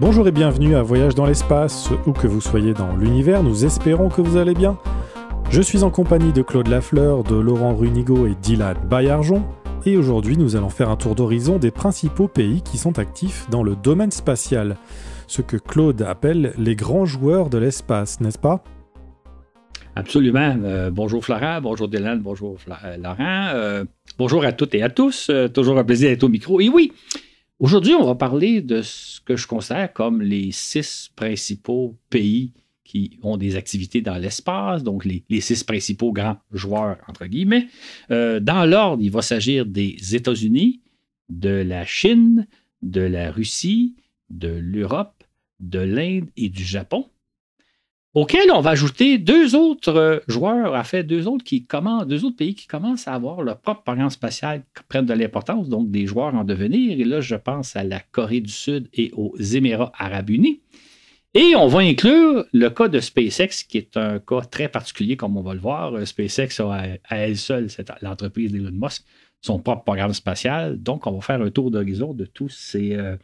Bonjour et bienvenue à Voyage dans l'espace, où que vous soyez dans l'univers, nous espérons que vous allez bien. Je suis en compagnie de Claude Lafleur, de Laurent Runigo et Dylan Bayarjon, et aujourd'hui nous allons faire un tour d'horizon des principaux pays qui sont actifs dans le domaine spatial, ce que Claude appelle les grands joueurs de l'espace, n'est-ce pas Absolument. Euh, bonjour Flora, bonjour Dylan, bonjour euh, Laurent, euh, bonjour à toutes et à tous. toujours un plaisir d'être au micro. Et oui, Aujourd'hui, on va parler de ce que je considère comme les six principaux pays qui ont des activités dans l'espace, donc les, six principaux grands joueurs, entre guillemets. Euh, dans l'ordre, il va s'agir des États-Unis, de la Chine, de la Russie, de l'Europe, de l'Inde et du Japon auquel on va ajouter deux autres joueurs, en fait, deux autres, qui commencent, deux autres pays qui commencent à avoir leur propre programme spatial qui prennent de l'importance, donc des joueurs en devenir. Et là, je pense à la Corée du Sud et aux Émirats arabes unis. Et on va inclure le cas de SpaceX, qui est un cas très particulier, comme on va le voir. Euh, SpaceX a à elle seule, l'entreprise d'Elon Musk, son propre programme spatial. Donc, on va faire un tour d'horizon de tous ces... Euh,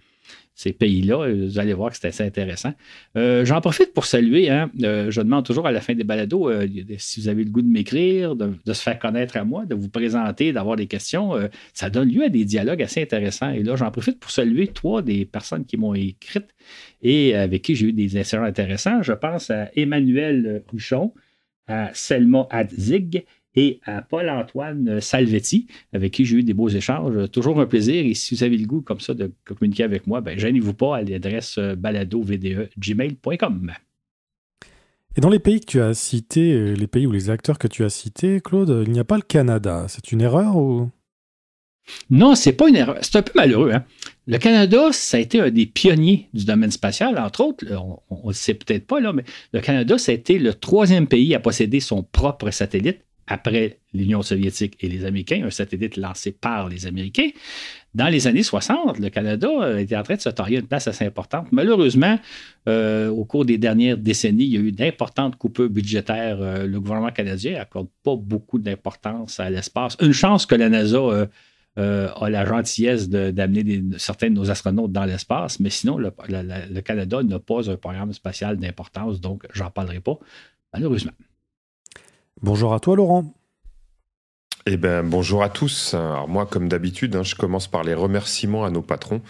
ces pays-là. Vous allez voir que c'est assez intéressant. Euh, j'en profite pour saluer. Hein, euh, je demande toujours à la fin des balados euh, si vous avez le goût de m'écrire, de, se faire connaître à moi, de vous présenter, d'avoir des questions. ça donne lieu à des dialogues assez intéressants. Et là, j'en profite pour saluer trois des personnes qui m'ont écrite et avec qui j'ai eu des échanges intéressants. Je pense à Emmanuel Ruchon, à Selma Adzig et à Paul-Antoine Salvetti, avec qui j'ai eu des beaux échanges. Toujours un plaisir. Et si vous avez le goût comme ça de communiquer avec moi, ben, gênez-vous pas à l'adresse euh, baladovde.gmail.com. Et dans les pays que tu as cités, euh, les pays ou les acteurs que tu as cités, Claude, il n'y a pas le Canada. C'est une erreur ou non, c'est pas une erreur. C'est un peu malheureux. Hein? Le Canada, ça a été un des pionniers du domaine spatial, entre autres. On ne sait peut-être pas, là, mais le Canada, ça a été le troisième pays à posséder son propre satellite après l'Union soviétique et les Américains, un satellite lancé par les Américains. Dans les années 60, le Canada euh, était en train de se tailler une place assez importante. Malheureusement, euh, au cours des dernières décennies, il y a eu d'importantes coupes budgétaires. Euh, le gouvernement canadien accorde pas beaucoup d'importance à l'espace. Une chance que la NASA a la gentillesse d'amener certains de nos astronautes dans l'espace, mais sinon, le, Canada n'a pas un programme spatial d'importance, donc j'en parlerai pas, malheureusement. Bonjour à toi Laurent. Eh bien, bonjour à tous. Alors moi, comme d'habitude, hein, je commence par les remerciements à nos patrons.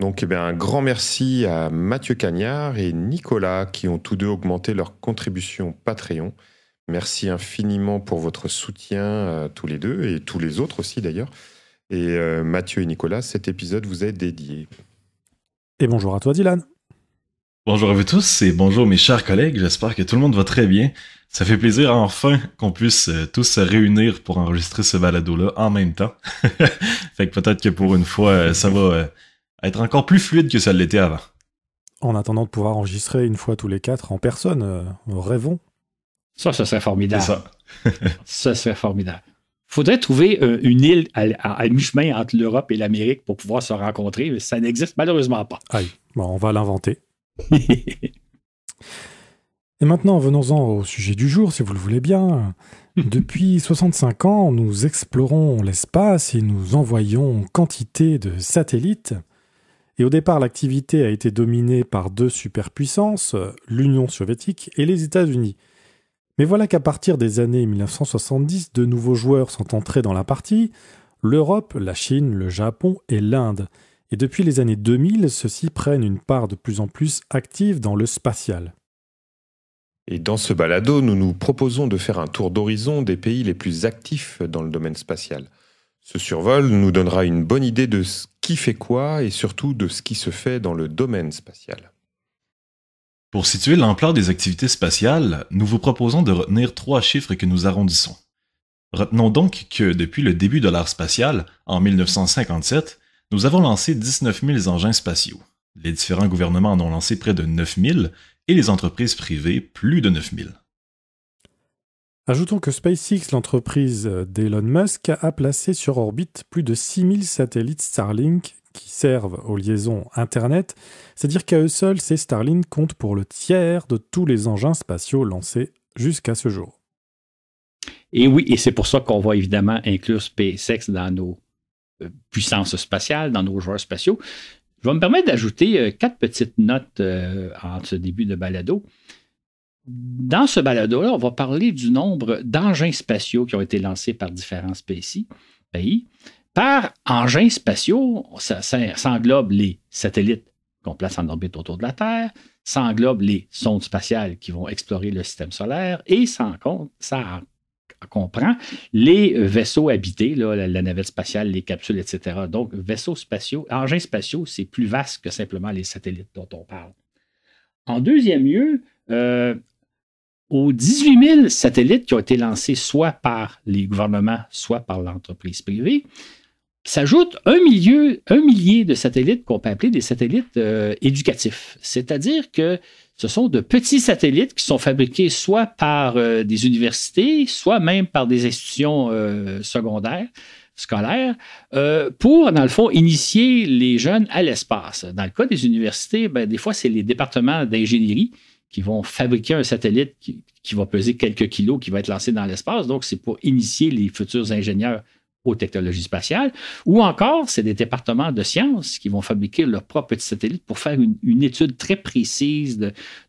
Donc eh ben, un grand merci à Mathieu Cagnard et Nicolas qui ont tous deux augmenté leur contribution Patreon. Merci infiniment pour votre soutien euh, tous les deux et tous les autres aussi d'ailleurs. Et euh, Mathieu et Nicolas, cet épisode vous est dédié. Et bonjour à toi Dylan. Bonjour à vous tous et bonjour mes chers collègues, j'espère que tout le monde va très bien. Ça fait plaisir enfin qu'on puisse euh, tous se réunir pour enregistrer ce balado-là en même temps. fait que peut-être que pour une fois, euh, ça va euh, être encore plus fluide que ça l'était avant. En attendant de pouvoir enregistrer une fois tous les quatre en personne, rêvons. Ça, ça serait formidable. Ça. ça serait formidable. Faudrait trouver une île à, mi-chemin entre l'Europe et l'Amérique pour pouvoir se rencontrer, mais ça n'existe malheureusement pas. Aïe, bon, on va l'inventer. Et maintenant, venons-en au sujet du jour, si vous le voulez bien. Depuis 65 ans, nous explorons l'espace et nous envoyons quantité de satellites. Et au départ, l'activité a été dominée par deux superpuissances, l'Union soviétique et les États-Unis. Mais voilà qu'à partir des années 1970, de nouveaux joueurs sont entrés dans la partie, l'Europe, la Chine, le Japon et l'Inde. Et depuis les années 2000, ceux-ci prennent une part de plus en plus active dans le spatial. Et dans ce balado, nous nous proposons de faire un tour d'horizon des pays les plus actifs dans le domaine spatial. Ce survol nous donnera une bonne idée de ce qui fait quoi et surtout de ce qui se fait dans le domaine spatial. Pour situer l'ampleur des activités spatiales, nous vous proposons de retenir trois chiffres que nous arrondissons. Retenons donc que depuis le début de l'art spatial, en 1957, nous avons lancé 19 000 engins spatiaux. Les différents gouvernements en ont lancé près de 9 000 et les entreprises privées plus de 9 000. Ajoutons que SpaceX, l'entreprise d'Elon Musk, a placé sur orbite plus de 000 satellites Starlink qui servent aux liaisons Internet, c'est-à-dire qu'à eux seuls, ces Starlink comptent pour le tiers de tous les engins spatiaux lancés jusqu'à ce jour. Et oui, et c'est pour ça qu'on va évidemment inclure SpaceX dans nos puissance spatiale, dans nos joueurs spatiaux. Je vais me permettre d'ajouter euh, quatre petites notes euh, en ce début de balado. Dans ce balado-là, on va parler du nombre d'engins spatiaux qui ont été lancés par différents pays. Par engins spatiaux, ça, englobe les satellites qu'on place en orbite autour de la Terre, ça englobe les sondes spatiales qui vont explorer le système solaire et ça, en compte, ça qu'on prend, les vaisseaux habités, la, navette spatiale, les capsules, etc. Donc, vaisseaux spatiaux, engins spatiaux, c'est plus vaste que simplement les satellites dont on parle. En deuxième lieu, euh, aux 18 000 satellites qui ont été lancés soit par les gouvernements, soit par l'entreprise privée, s'ajoute un, un, millier de satellites qu'on peut appeler des satellites euh, éducatifs. C'est-à-dire que ce sont de petits satellites qui sont fabriqués soit par euh, des universités, soit même par des institutions euh, secondaires scolaires euh, pour, dans le fond, initier les jeunes à l'espace. Dans le cas des universités, ben, des fois, c'est les départements d'ingénierie qui vont fabriquer un satellite qui, qui, va peser quelques kilos, qui va être lancé dans l'espace. Donc, c'est pour initier les futurs ingénieurs aux technologies spatiales, ou encore c'est des départements de sciences qui vont fabriquer leur propre petits satellite pour faire une, étude très précise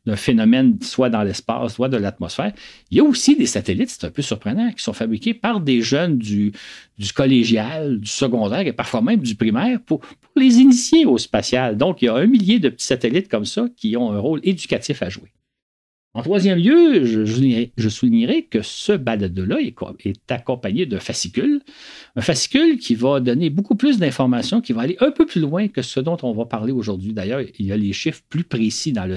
d'un phénomène, soit dans l'espace, soit de l'atmosphère. Il y a aussi des satellites, c'est un peu surprenant, qui sont fabriqués par des jeunes du, du collégial, du secondaire et parfois même du primaire pour, pour les initier au spatial. Donc, il y a un millier de petits satellites comme ça qui ont un rôle éducatif à jouer. En troisième lieu, je, soulignerai que ce de là est, est, accompagné d'un fascicule, un fascicule qui va donner beaucoup plus d'informations, qui va aller un peu plus loin que ce dont on va parler aujourd'hui. D'ailleurs, il y a les chiffres plus précis dans le,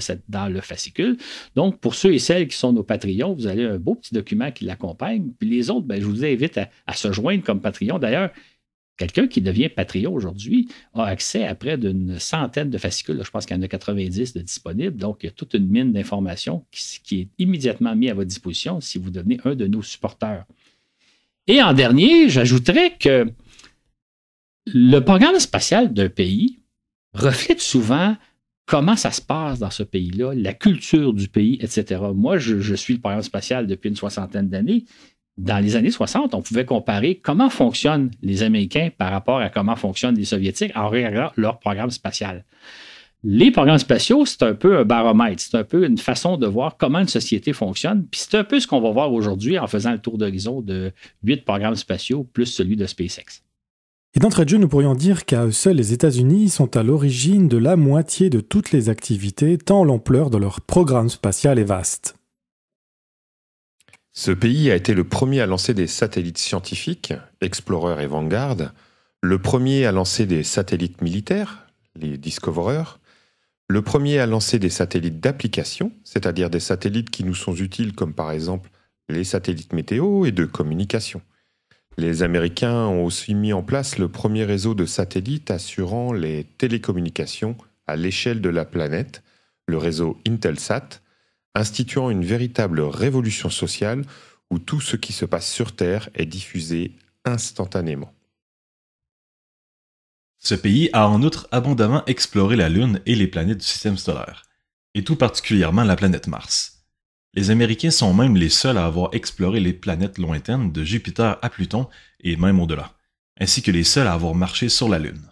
le fascicule. Donc, pour ceux et celles qui sont nos Patreons, vous avez un beau petit document qui l'accompagne. Puis les autres, ben, je vous invite à, à se joindre comme Patreon. D'ailleurs, Quelqu'un qui devient patriot aujourd'hui a accès à près d'une centaine de fascicules. Je pense qu'il y en a 90 de disponibles. Donc, il y a toute une mine d'informations qui, est immédiatement mise à votre disposition si vous devenez un de nos supporters. Et en dernier, j'ajouterais que le programme spatial d'un pays reflète souvent comment ça se passe dans ce pays-là, la culture du pays, etc. Moi, je, je suis le programme spatial depuis une soixantaine d'années, dans les années 60, on pouvait comparer comment fonctionnent les Américains par rapport à comment fonctionnent les Soviétiques en regardant leur programme spatial. Les programmes spatiaux, c'est un peu un baromètre, c'est un peu une façon de voir comment une société fonctionne. Puis c'est un peu ce qu'on va voir aujourd'hui en faisant le tour d'horizon de huit programmes spatiaux plus celui de SpaceX. Et d'entrée de jeu, nous pourrions dire qu'à eux seuls, les États-Unis sont à l'origine de la moitié de toutes les activités, tant l'ampleur de leur programme spatial est vaste. Ce pays a été le premier à lancer des satellites scientifiques, Explorer et Vanguard, le premier à lancer des satellites militaires, les Discoverers, le premier à lancer des satellites d'application, c'est-à-dire des satellites qui nous sont utiles comme par exemple les satellites météo et de communication. Les Américains ont aussi mis en place le premier réseau de satellites assurant les télécommunications à l'échelle de la planète, le réseau Intelsat, instituant une véritable révolution sociale où tout ce qui se passe sur Terre est diffusé instantanément. Ce pays a en outre abondamment exploré la Lune et les planètes du système solaire, et tout particulièrement la planète Mars. Les Américains sont même les seuls à avoir exploré les planètes lointaines de Jupiter à Pluton et même au-delà, ainsi que les seuls à avoir marché sur la Lune.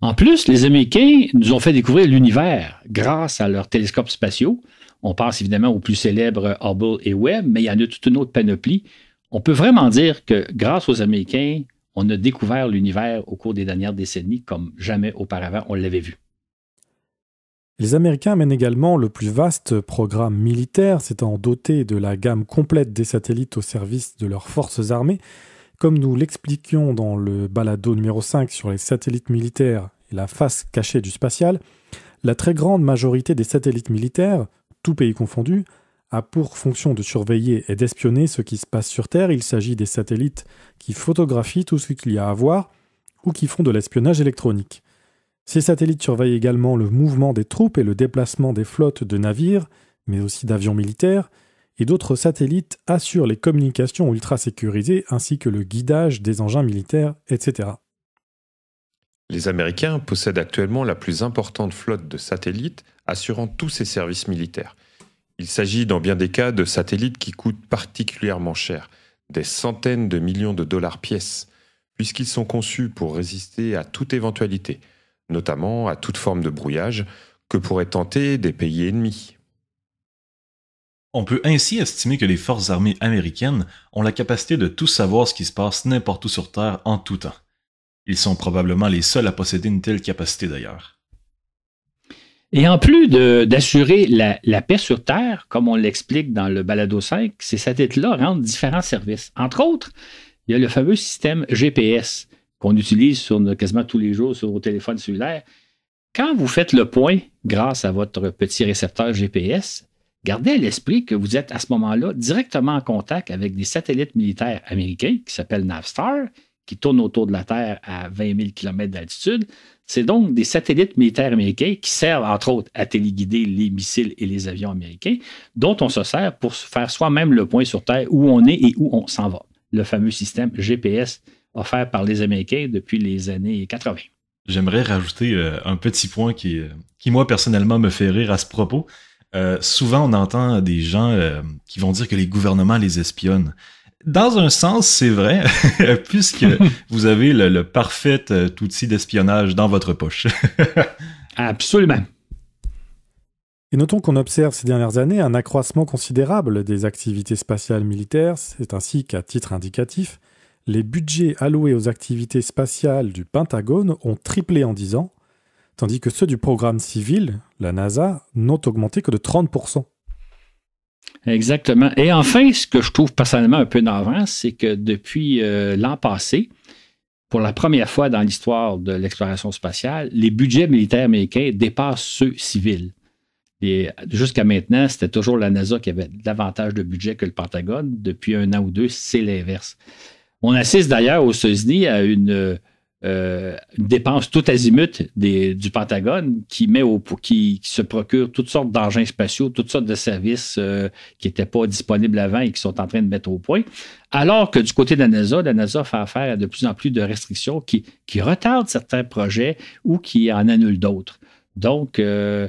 En plus, les Américains nous ont fait découvrir l'univers grâce à leurs télescopes spatiaux, on pense évidemment aux plus célèbres Hubble et Webb, mais il y en a toute une autre panoplie. On peut vraiment dire que grâce aux Américains, on a découvert l'univers au cours des dernières décennies comme jamais auparavant on l'avait vu. Les Américains mènent également le plus vaste programme militaire, s'étant doté de la gamme complète des satellites au service de leurs forces armées. Comme nous l'expliquions dans le balado numéro 5 sur les satellites militaires et la face cachée du spatial, la très grande majorité des satellites militaires, tout pays confondu, a pour fonction de surveiller et d'espionner ce qui se passe sur Terre. Il s'agit des satellites qui photographient tout ce qu'il y a à voir ou qui font de l'espionnage électronique. Ces satellites surveillent également le mouvement des troupes et le déplacement des flottes de navires, mais aussi d'avions militaires, et d'autres satellites assurent les communications ultra sécurisées ainsi que le guidage des engins militaires, etc. Les Américains possèdent actuellement la plus importante flotte de satellites assurant tous ses services militaires. Il s'agit dans bien des cas de satellites qui coûtent particulièrement cher, des centaines de millions de dollars pièce, puisqu'ils sont conçus pour résister à toute éventualité, notamment à toute forme de brouillage que pourraient tenter des pays ennemis. On peut ainsi estimer que les forces armées américaines ont la capacité de tout savoir ce qui se passe n'importe où sur Terre en tout temps. Ils sont probablement les seuls à posséder une telle capacité d'ailleurs. Et en plus d'assurer la, paix sur Terre, comme on l'explique dans le Balado 5, ces satellites-là rendent différents services. Entre autres, il y a le fameux système GPS qu'on utilise sur quasiment tous les jours sur vos téléphones cellulaires. Quand vous faites le point grâce à votre petit récepteur GPS, gardez à l'esprit que vous êtes à ce moment-là directement en contact avec des satellites militaires américains qui s'appellent Navstar, qui tournent autour de la Terre à 20 000 km d'altitude. C'est donc des satellites militaires américains qui servent, entre autres, à téléguider les missiles et les avions américains, dont on se sert pour faire soi-même le point sur Terre où on est et où on s'en va. Le fameux système GPS offert par les Américains depuis les années 80. J'aimerais rajouter euh, un petit point euh, qui, moi, personnellement, me fait rire à ce propos. Euh, souvent, on entend des gens qui vont dire que les gouvernements les espionnent. Dans un sens, c'est vrai, puisque vous avez le, parfait euh, outil d'espionnage dans votre poche. Absolument. Et notons qu'on observe ces dernières années un accroissement considérable des activités spatiales militaires. C'est ainsi qu'à titre indicatif, les budgets alloués aux activités spatiales du Pentagone ont triplé en 10 ans, tandis que ceux du programme civil, la NASA, n'ont augmenté que de 30%. Exactement. Et enfin, ce que je trouve personnellement un peu d'avance, c'est que depuis euh, l'an passé, pour la première fois dans l'histoire de l'exploration spatiale, les budgets militaires américains dépassent ceux civils. Et jusqu'à maintenant, c'était toujours la NASA qui avait davantage de budget que le Pentagone. Depuis un an ou deux, c'est l'inverse. On assiste d'ailleurs aux États-Unis à une une euh, dépense tout azimut du Pentagone qui met au qui, se procure toutes sortes d'engins spatiaux, toutes sortes de services euh, qui n'étaient pas disponibles avant et qui sont en train de mettre au point. Alors que du côté de la NASA, la NASA fait affaire à de plus en plus de restrictions qui, retardent certains projets ou qui en annulent d'autres. Donc, euh,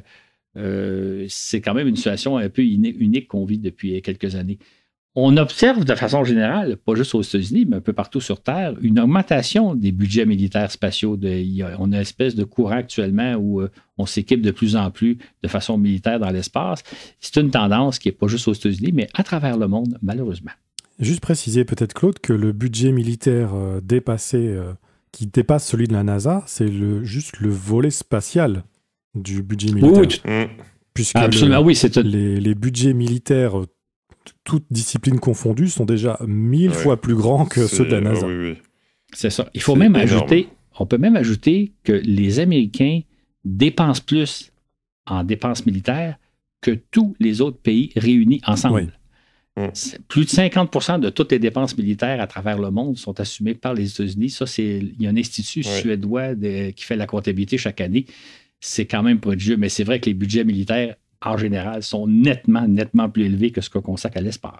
c'est quand même une situation un peu unique qu'on vit depuis quelques années on observe de façon générale, pas juste aux États-Unis, mais un peu partout sur Terre, une augmentation des budgets militaires spatiaux. De, on a une espèce de courant actuellement où euh, on s'équipe de plus en plus de façon militaire dans l'espace. C'est une tendance qui n'est pas juste aux États-Unis, mais à travers le monde, malheureusement. Juste préciser peut-être, Claude, que le budget militaire euh, dépassé, euh, qui dépasse celui de la NASA, c'est le, juste le volet spatial du budget militaire. Oui, oui. Puisque oui, les, les budgets militaires toutes disciplines confondues, sont déjà mille fois plus grands que ceux de la NASA. Ah c'est ça. Il faut même ajouter, on peut même ajouter que les Américains dépensent plus en dépenses militaires que tous les autres pays réunis ensemble. Plus de 50 de toutes les dépenses militaires à travers le monde sont assumées par les États-Unis. Ça, c'est il y a un institut suédois qui fait la comptabilité chaque année. C'est quand même prodigieux, mais c'est vrai que les budgets militaires en général, sont nettement, nettement plus élevés que ce qu'on consacre à l'espace.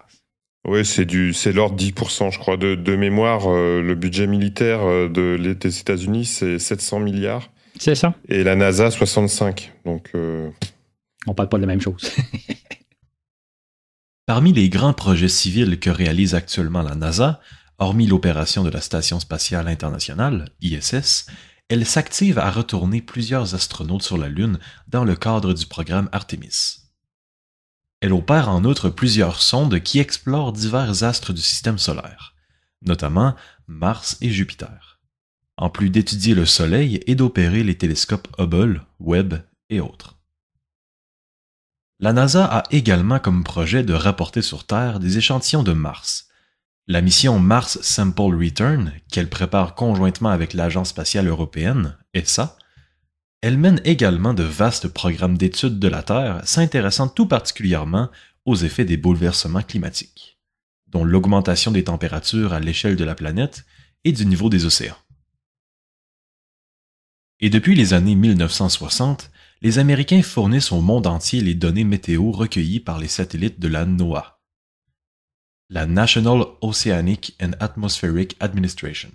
Oui, c'est du, c'est l'ordre 10%, je crois, de, mémoire. Euh, le budget militaire euh, de, des États-Unis, c'est 700 milliards. C'est ça. Et la NASA, 65. Donc. Euh, On parle pas de la même chose. Parmi les grands projets civils que réalise actuellement la NASA, hormis l'opération de la Station spatiale internationale, ISS, elle s'active à retourner plusieurs astronautes sur la Lune dans le cadre du programme Artemis. Elle opère en outre plusieurs sondes qui explorent divers astres du système solaire, notamment Mars et Jupiter, en plus d'étudier le Soleil et d'opérer les télescopes Hubble, Webb et autres. La NASA a également comme projet de rapporter sur Terre des échantillons de Mars, la mission Mars Sample Return, qu'elle prépare conjointement avec l'Agence spatiale européenne, ESA, elle mène également de vastes programmes d'études de la Terre s'intéressant tout particulièrement aux effets des bouleversements climatiques, dont l'augmentation des températures à l'échelle de la planète et du niveau des océans. Et depuis les années 1960, les Américains fournissent au monde entier les données météo recueillies par les satellites de la NOAA, la National Oceanic and Atmospheric Administration.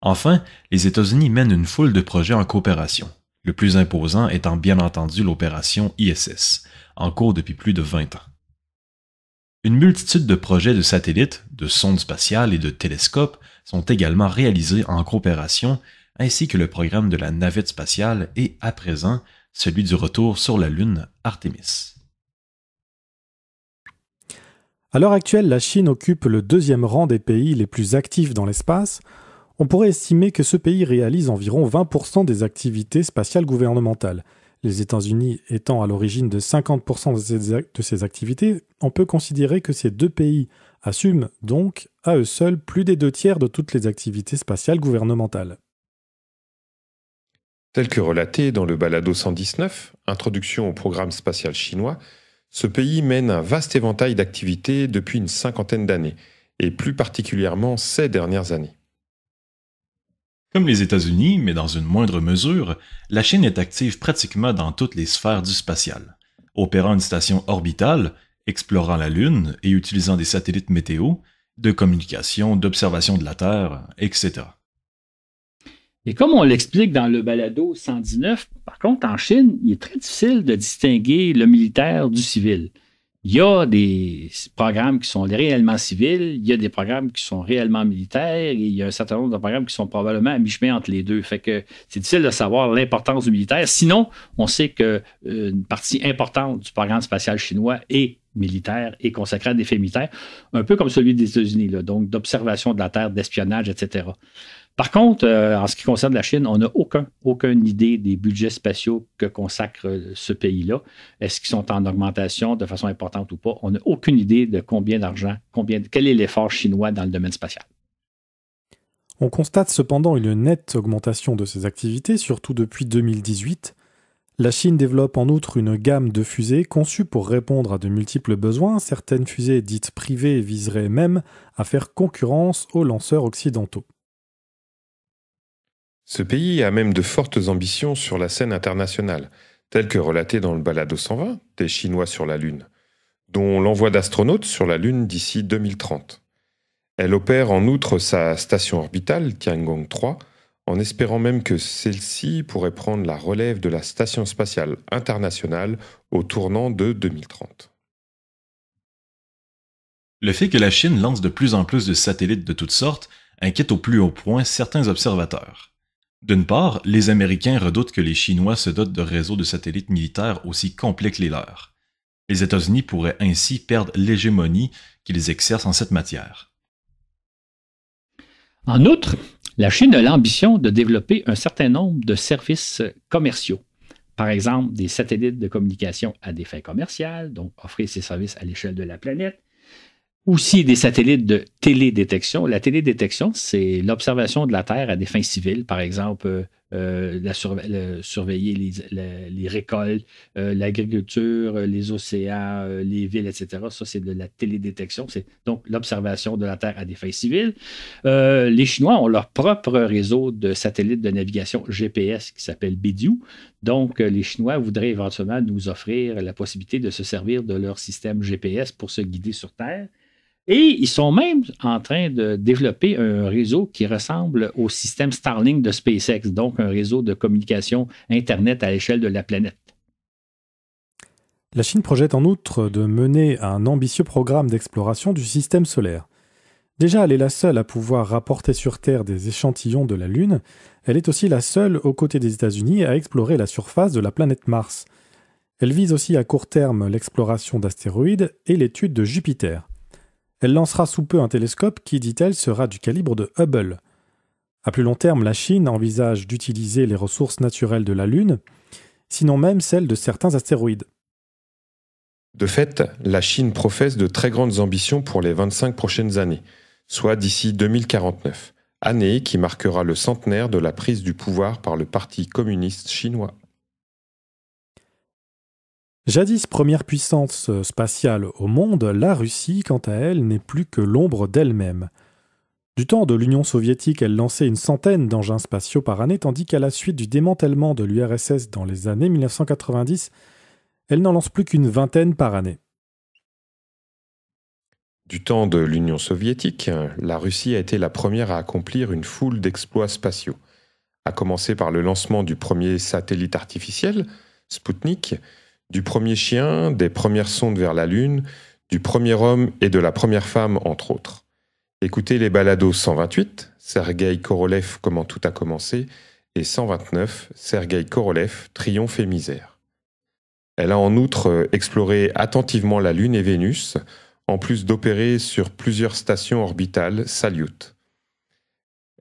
Enfin, les États-Unis mènent une foule de projets en coopération, le plus imposant étant bien entendu l'opération ISS, en cours depuis plus de 20 ans. Une multitude de projets de satellites, de sondes spatiales et de télescopes sont également réalisés en coopération, ainsi que le programme de la navette spatiale et, à présent, celui du retour sur la Lune Artemis. À l'heure actuelle, la Chine occupe le deuxième rang des pays les plus actifs dans l'espace. On pourrait estimer que ce pays réalise environ 20% des activités spatiales gouvernementales. Les États-Unis étant à l'origine de 50% de ces activités, on peut considérer que ces deux pays assument donc à eux seuls plus des deux tiers de toutes les activités spatiales gouvernementales. Tel que relaté dans le Balado 119, Introduction au programme spatial chinois, ce pays mène un vaste éventail d'activités depuis une cinquantaine d'années, et plus particulièrement ces dernières années. Comme les États-Unis, mais dans une moindre mesure, la Chine est active pratiquement dans toutes les sphères du spatial, opérant une station orbitale, explorant la Lune et utilisant des satellites météo, de communication, d'observation de la Terre, etc. Et comme on l'explique dans le balado 119, par contre, en Chine, il est très difficile de distinguer le militaire du civil. Il y a des programmes qui sont réellement civils, il y a des programmes qui sont réellement militaires, et il y a un certain nombre de programmes qui sont probablement à mi-chemin entre les deux. Fait que c'est difficile de savoir l'importance du militaire. Sinon, on sait qu'une euh, partie importante du programme spatial chinois est militaire et consacrée à des faits militaires, un peu comme celui des États-Unis, donc d'observation de la Terre, d'espionnage, etc. Par contre, euh, en ce qui concerne la Chine, on n'a aucune idée des budgets spatiaux que consacre euh, ce pays-là. Est-ce qu'ils sont en augmentation de façon importante ou pas? On n'a aucune idée de combien d'argent, quel est l'effort chinois dans le domaine spatial. On constate cependant une nette augmentation de ces activités, surtout depuis 2018. La Chine développe en outre une gamme de fusées conçues pour répondre à de multiples besoins. Certaines fusées dites privées viseraient même à faire concurrence aux lanceurs occidentaux. Ce pays a même de fortes ambitions sur la scène internationale, telles que relatées dans le Balado 120 des Chinois sur la Lune, dont l'envoi d'astronautes sur la Lune d'ici 2030. Elle opère en outre sa station orbitale Tiangong 3, en espérant même que celle-ci pourrait prendre la relève de la Station spatiale internationale au tournant de 2030. Le fait que la Chine lance de plus en plus de satellites de toutes sortes inquiète au plus haut point certains observateurs. D'une part, les Américains redoutent que les Chinois se dotent de réseaux de satellites militaires aussi complets que les leurs. Les États-Unis pourraient ainsi perdre l'hégémonie qu'ils exercent en cette matière. En outre, la Chine a l'ambition de développer un certain nombre de services commerciaux. Par exemple, des satellites de communication à des fins commerciales, donc offrir ces services à l'échelle de la planète, aussi des satellites de télédétection. La télédétection, c'est l'observation de la Terre à des fins civiles, par exemple euh, euh, surveiller les, récoltes, euh, l'agriculture, les océans, les villes, etc. Ça, c'est de la télédétection. C'est donc l'observation de la Terre à des fins civiles. les Chinois ont leur propre réseau de satellites de navigation GPS qui s'appelle Bidiou. Donc, les Chinois voudraient éventuellement nous offrir la possibilité de se servir de leur système GPS pour se guider sur Terre. Et ils sont même en train de développer un réseau qui ressemble au système Starlink de SpaceX, donc un réseau de communication Internet à l'échelle de la planète. La Chine projette en outre de mener un ambitieux programme d'exploration du système solaire. Déjà, elle est la seule à pouvoir rapporter sur Terre des échantillons de la Lune, elle est aussi la seule aux côtés des États-Unis à explorer la surface de la planète Mars. Elle vise aussi à court terme l'exploration d'astéroïdes et l'étude de Jupiter. Elle lancera sous peu un télescope qui, dit-elle, sera du calibre de Hubble. À plus long terme, la Chine envisage d'utiliser les ressources naturelles de la Lune, sinon même celles de certains astéroïdes. De fait, la Chine professe de très grandes ambitions pour les 25 prochaines années, soit d'ici 2049, année qui marquera le centenaire de la prise du pouvoir par le Parti communiste chinois. Jadis première puissance spatiale au monde, la Russie, quant à elle, n'est plus que l'ombre d'elle-même. Du temps de l'Union soviétique, elle lançait une centaine d'engins spatiaux par année, tandis qu'à la suite du démantèlement de l'URSS dans les années 1990, elle n'en lance plus qu'une vingtaine par année. Du temps de l'Union soviétique, la Russie a été la première à accomplir une foule d'exploits spatiaux, à commencer par le lancement du premier satellite artificiel, Sputnik, du premier chien, des premières sondes vers la Lune, du premier homme et de la première femme, entre autres. Écoutez les balados 128, Sergei Korolev, Comment tout a commencé, et 129, Sergei Korolev, Triomphe et misère. Elle a en outre euh, exploré attentivement la Lune et Vénus, en plus d'opérer sur plusieurs stations orbitales Salyut.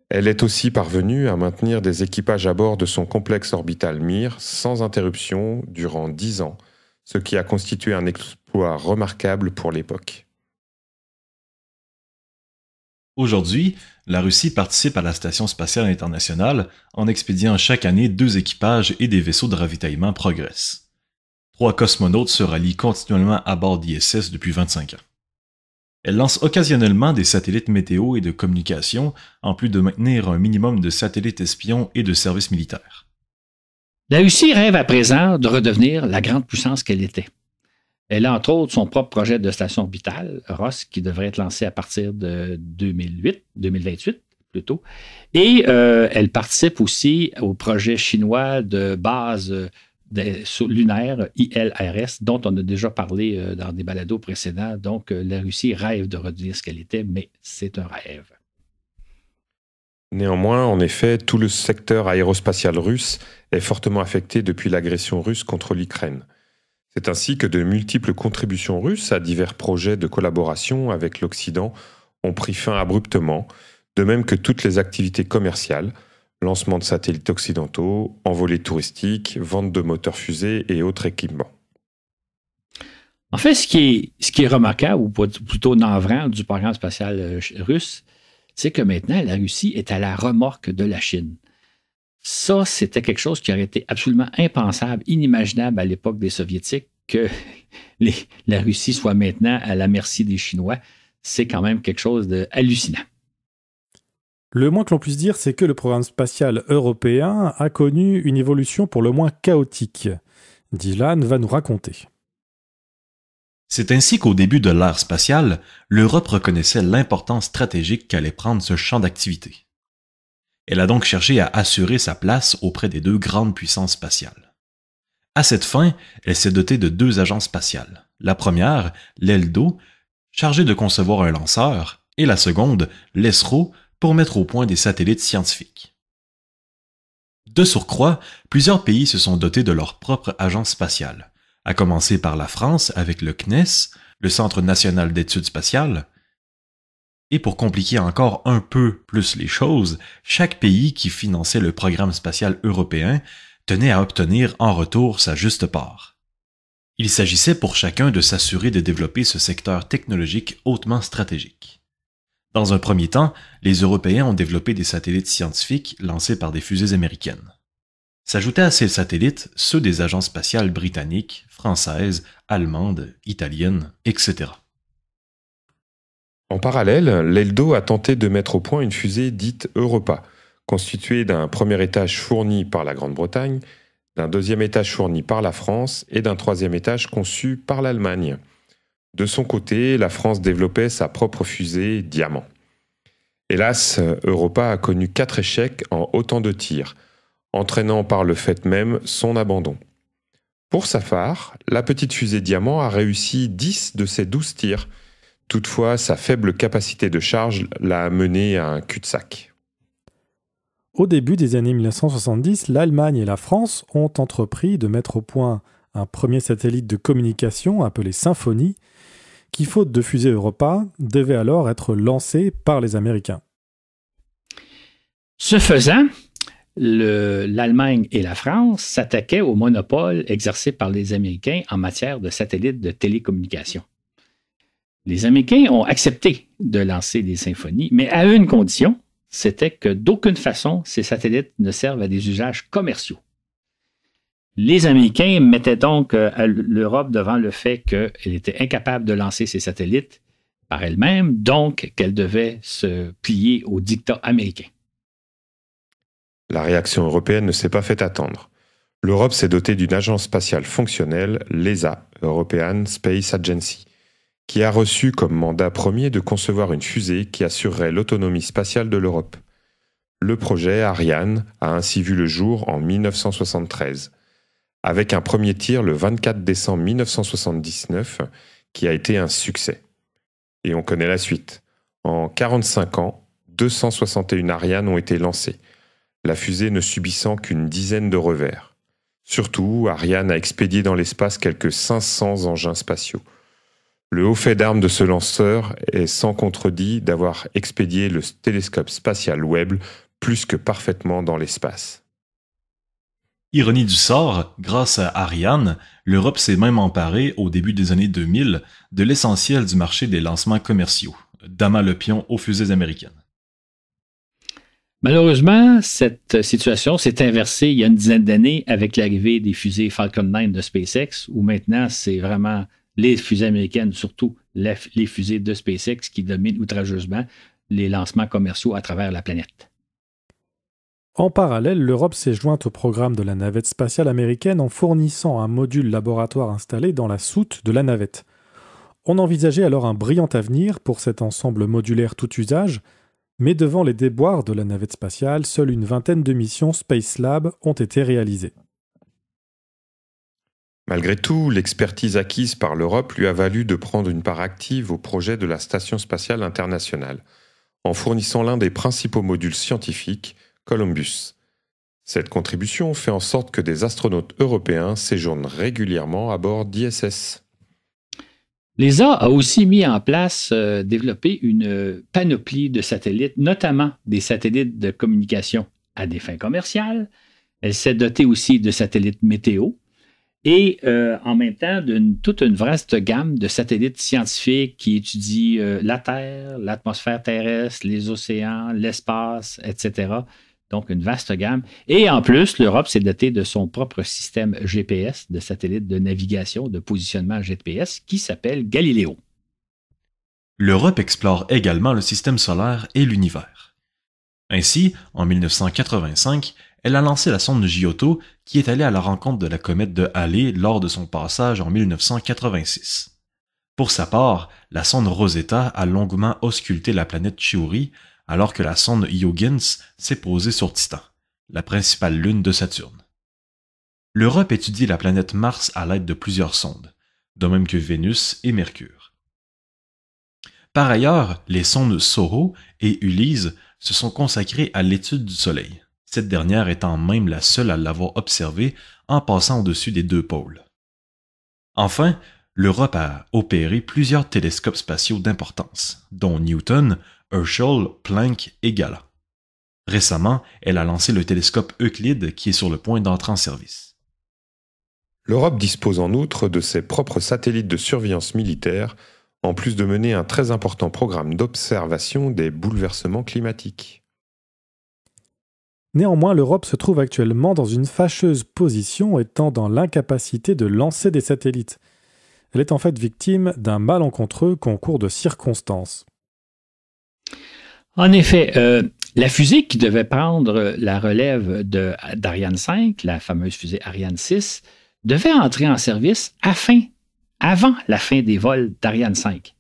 Elle est aussi parvenue à maintenir des équipages à bord de son complexe orbital Mir sans interruption durant dix ans, ce qui a constitué un exploit remarquable pour l'époque. Aujourd'hui, la Russie participe à la Station spatiale internationale en expédiant chaque année deux équipages et des vaisseaux de ravitaillement Progress. Trois cosmonautes se rallient continuellement à bord d'ISS depuis 25 ans. Elle lance occasionnellement des satellites météo et de communication, en plus de maintenir un minimum de satellites espions et de services militaires. La Russie rêve à présent de redevenir la grande puissance qu'elle était. Elle a entre autres son propre projet de station orbitale, ROS, qui devrait être lancé à partir de 2008, 2028 plutôt. Et euh, elle participe aussi au projet chinois de base euh, des, lunaire, ILRS, dont on a déjà parlé euh, dans des balados précédents. Donc, euh, la Russie rêve de redire ce qu'elle était, mais c'est un rêve. Néanmoins, en effet, tout le secteur aérospatial russe est fortement affecté depuis l'agression russe contre l'Ukraine. C'est ainsi que de multiples contributions russes à divers projets de collaboration avec l'Occident ont pris fin abruptement, de même que toutes les activités commerciales, lancement de satellites occidentaux, envolées touristiques, vente de moteurs fusées et autres équipements. En fait, ce qui est, remarquable, ou plutôt navrant, du programme spatial euh, russe, c'est que maintenant, la Russie est à la remorque de la Chine. Ça, c'était quelque chose qui aurait été absolument impensable, inimaginable à l'époque des Soviétiques, que la Russie soit maintenant à la merci des Chinois. C'est quand même quelque chose de hallucinant. Le moins que l'on puisse dire, c'est que le programme spatial européen a connu une évolution pour le moins chaotique. Dylan va nous raconter. C'est ainsi qu'au début de l'ère spatiale, l'Europe reconnaissait l'importance stratégique qu'allait prendre ce champ d'activité. Elle a donc cherché à assurer sa place auprès des deux grandes puissances spatiales. À cette fin, elle s'est dotée de deux agences spatiales. La première, l'ELDO, chargée de concevoir un lanceur, et la seconde, l'ESRO, pour mettre au point des satellites scientifiques. De surcroît, plusieurs pays se sont dotés de leur propre agence spatiale, à commencer par la France avec le CNES, le Centre national d'études spatiales, et pour compliquer encore un peu plus les choses, chaque pays qui finançait le programme spatial européen tenait à obtenir en retour sa juste part. Il s'agissait pour chacun de s'assurer de développer ce secteur technologique hautement stratégique. Dans un premier temps, les Européens ont développé des satellites scientifiques lancés par des fusées américaines. S'ajoutaient à ces satellites ceux des agences spatiales britanniques, françaises, allemandes, italiennes, etc. En parallèle, l'ELDO a tenté de mettre au point une fusée dite Europa, constituée d'un premier étage fourni par la Grande-Bretagne, d'un deuxième étage fourni par la France et d'un troisième étage conçu par l'Allemagne. De son côté, la France développait sa propre fusée Diamant. Hélas, Europa a connu quatre échecs en autant de tirs, entraînant par le fait même son abandon. Pour sa la petite fusée Diamant a réussi 10 de ses 12 tirs. Toutefois, sa faible capacité de charge l'a amené à un cul-de-sac. Au début des années 1970, l'Allemagne et la France ont entrepris de mettre au point un premier satellite de communication appelé Symphonie qui, faute de fusée Europa, devait alors être lancée par les Américains. Ce faisant, l'Allemagne et la France s'attaquaient au monopole exercé par les Américains en matière de satellites de télécommunication. Les Américains ont accepté de lancer des symphonies, mais à une condition, c'était que d'aucune façon ces satellites ne servent à des usages commerciaux. Les Américains mettaient donc euh, l'Europe devant le fait qu'elle était incapable de lancer ses satellites par elle-même, donc qu'elle devait se plier au dictat américain. La réaction européenne ne s'est pas fait attendre. L'Europe s'est dotée d'une agence spatiale fonctionnelle, l'ESA, European Space Agency, qui a reçu comme mandat premier de concevoir une fusée qui assurerait l'autonomie spatiale de l'Europe. Le projet Ariane a ainsi vu le jour en 1973 avec un premier tir le 24 décembre 1979 qui a été un succès. Et on connaît la suite. En 45 ans, 261 Ariane ont été lancées, la fusée ne subissant qu'une dizaine de revers. Surtout, Ariane a expédié dans l'espace quelques 500 engins spatiaux. Le haut fait d'armes de ce lanceur est sans contredit d'avoir expédié le télescope spatial Webb plus que parfaitement dans l'espace. Ironie du sort, grâce à Ariane, l'Europe s'est même emparée, au début des années 2000, de l'essentiel du marché des lancements commerciaux, dama le pion aux fusées américaines. Malheureusement, cette situation s'est inversée il y a une dizaine d'années avec l'arrivée des fusées Falcon 9 de SpaceX, où maintenant c'est vraiment les fusées américaines, surtout les fusées de SpaceX, qui dominent outrageusement les lancements commerciaux à travers la planète. En parallèle, l'Europe s'est jointe au programme de la navette spatiale américaine en fournissant un module laboratoire installé dans la soute de la navette. On envisageait alors un brillant avenir pour cet ensemble modulaire tout usage, mais devant les déboires de la navette spatiale, seule une vingtaine de missions Space Lab ont été réalisées. Malgré tout, l'expertise acquise par l'Europe lui a valu de prendre une part active au projet de la Station spatiale internationale, en fournissant l'un des principaux modules scientifiques, Columbus. Cette contribution fait en sorte que des astronautes européens séjournent régulièrement à bord d'ISS. L'ESA a aussi mis en place, euh, développé une euh, panoplie de satellites, notamment des satellites de communication à des fins commerciales. Elle s'est dotée aussi de satellites météo et euh, en même temps d'une toute une vaste gamme de satellites scientifiques qui étudient la Terre, l'atmosphère terrestre, les océans, l'espace, etc. Donc, une vaste gamme. Et en plus, l'Europe s'est dotée de son propre système GPS, de satellite de navigation, de positionnement GPS, qui s'appelle Galileo. L'Europe explore également le système solaire et l'univers. Ainsi, en 1985, elle a lancé la sonde Giotto qui est allée à la rencontre de la comète de Halley lors de son passage en 1986. Pour sa part, la sonde Rosetta a longuement ausculté la planète Chiuri alors que la sonde Huygens s'est posée sur Titan, la principale lune de Saturne. L'Europe étudie la planète Mars à l'aide de plusieurs sondes, de même que Vénus et Mercure. Par ailleurs, les sondes Soro et Ulysse se sont consacrées à l'étude du Soleil, cette dernière étant même la seule à l'avoir observée en passant au-dessus des deux pôles. Enfin, l'Europe a opéré plusieurs télescopes spatiaux d'importance, dont Newton, Herschel, Planck et Gala. Récemment, elle a lancé le télescope Euclide qui est sur le point d'entrer en service. L'Europe dispose en outre de ses propres satellites de surveillance militaire, en plus de mener un très important programme d'observation des bouleversements climatiques. Néanmoins, l'Europe se trouve actuellement dans une fâcheuse position étant dans l'incapacité de lancer des satellites. Elle est en fait victime d'un malencontreux concours de circonstances. En effet, euh, la fusée qui devait prendre la relève d'Ariane 5, la fameuse fusée Ariane 6, devait entrer en service avant la fin des vols d'Ariane 5.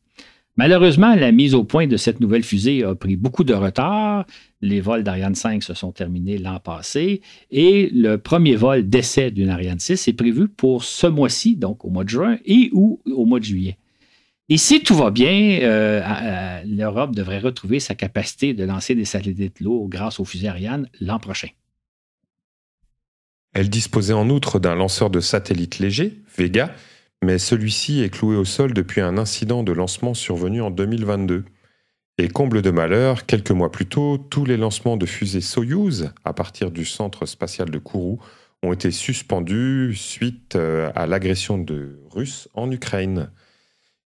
Malheureusement, la mise au point de cette nouvelle fusée a pris beaucoup de retard. Les vols d'Ariane 5 se sont terminés l'an passé et le premier vol d'essai d'une Ariane 6 est prévu pour ce mois-ci, donc au mois de juin et ou au mois de juillet. Et si tout va bien, euh, l'Europe devrait retrouver sa capacité de lancer des satellites lourds grâce aux fusées Ariane l'an prochain. Elle disposait en outre d'un lanceur de satellites léger, Vega, mais celui-ci est cloué au sol depuis un incident de lancement survenu en 2022. Et comble de malheur, quelques mois plus tôt, tous les lancements de fusées Soyouz à partir du centre spatial de Kourou ont été suspendus suite euh, à l'agression de Russes en Ukraine.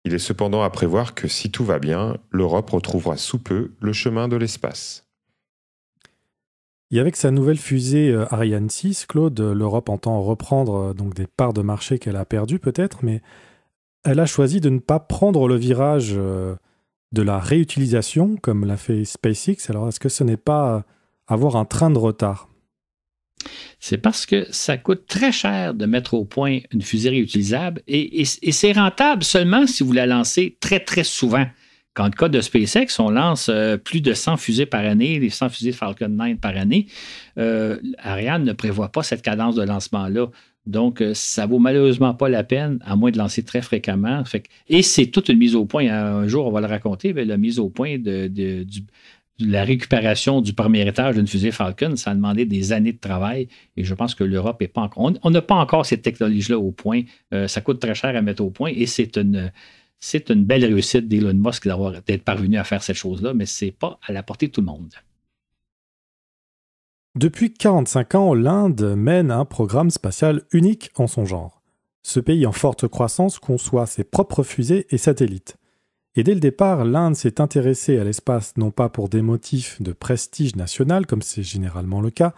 Il est cependant à prévoir que si tout va bien, l'Europe retrouvera sous peu le chemin de l'espace. Et avec sa nouvelle fusée euh, Ariane 6, Claude, l'Europe entend reprendre euh, donc des parts de marché qu'elle a perdues peut-être, mais elle a choisi de ne pas prendre le virage euh, de la réutilisation comme l'a fait SpaceX. Alors est-ce que ce n'est pas avoir un train de retard c'est parce que ça coûte très cher de mettre au point une fusée réutilisable et, c'est rentable seulement si vous la lancez très, très souvent. Quand le cas de SpaceX, on lance euh, plus de 100 fusées par année, les 100 fusées Falcon 9 par année. Euh, Ariane ne prévoit pas cette cadence de lancement-là. Donc, ça euh, ça vaut malheureusement pas la peine, à moins de lancer très fréquemment. et c'est toute une mise au point. Hein, un jour, on va le raconter, mais la mise au point du, la récupération du premier étage d'une fusée Falcon, ça a demandé des années de travail et je pense que l'Europe n'est pas encore. On n'a pas encore cette technologie-là au point. Euh, ça coûte très cher à mettre au point et c'est une. C'est une belle réussite d'Elon Musk d'avoir, d'être parvenu à faire cette chose-là, mais ce n'est pas à la portée de tout le monde. Depuis 45 ans, l'Inde mène un programme spatial unique en son genre. Ce pays en forte croissance conçoit ses propres fusées et satellites. Et dès le départ, l'Inde s'est intéressée à l'espace non pas pour des motifs de prestige national, comme c'est généralement le cas,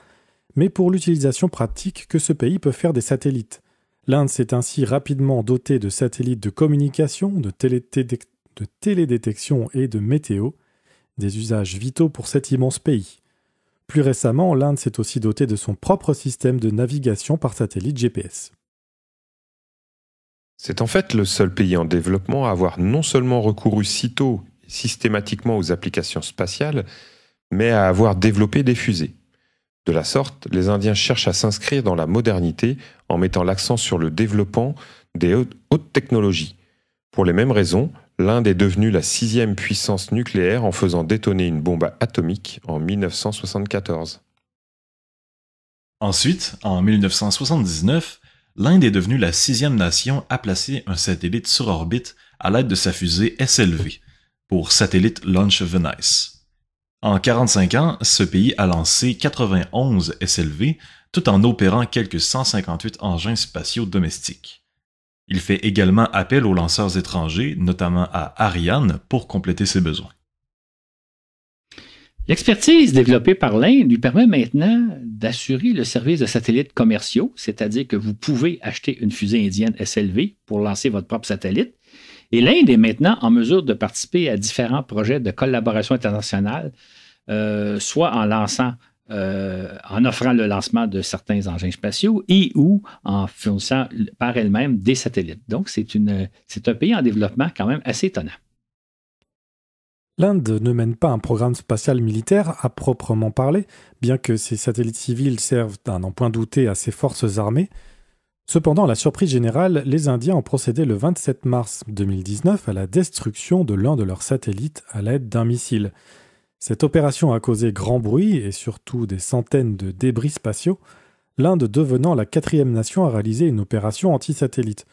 mais pour l'utilisation pratique que ce pays peut faire des satellites. L'Inde s'est ainsi rapidement dotée de satellites de communication, de, de télédétection et de météo, des usages vitaux pour cet immense pays. Plus récemment, l'Inde s'est aussi dotée de son propre système de navigation par satellite GPS. C'est en fait le seul pays en développement à avoir non seulement recouru si tôt et systématiquement aux applications spatiales, mais à avoir développé des fusées. De la sorte, les Indiens cherchent à s'inscrire dans la modernité en mettant l'accent sur le développement des hautes technologies. Pour les mêmes raisons, l'Inde est devenue la sixième puissance nucléaire en faisant détonner une bombe atomique en 1974. Ensuite, en 1979, l'Inde est devenue la sixième nation à placer un satellite sur orbite à l'aide de sa fusée SLV, pour Satellite Launch Venice. En 45 ans, ce pays a lancé 91 SLV, tout en opérant quelques 158 engins spatiaux domestiques. Il fait également appel aux lanceurs étrangers, notamment à Ariane, pour compléter ses besoins. L'expertise développée par l'Inde lui permet maintenant d'assurer le service de satellites commerciaux, c'est-à-dire que vous pouvez acheter une fusée indienne SLV pour lancer votre propre satellite. Et l'Inde est maintenant en mesure de participer à différents projets de collaboration internationale, euh, soit en lançant euh, en offrant le lancement de certains engins spatiaux et ou en fournissant par elle-même des satellites. Donc, c'est un pays en développement quand même assez étonnant. L'Inde ne mène pas un programme spatial militaire à proprement parler, bien que ses satellites civils servent d'un n'en point douter à ses forces armées. Cependant, à la surprise générale, les Indiens ont procédé le 27 mars 2019 à la destruction de l'un de leurs satellites à l'aide d'un missile. Cette opération a causé grand bruit et surtout des centaines de débris spatiaux, l'Inde devenant la quatrième nation à réaliser une opération anti-satellite.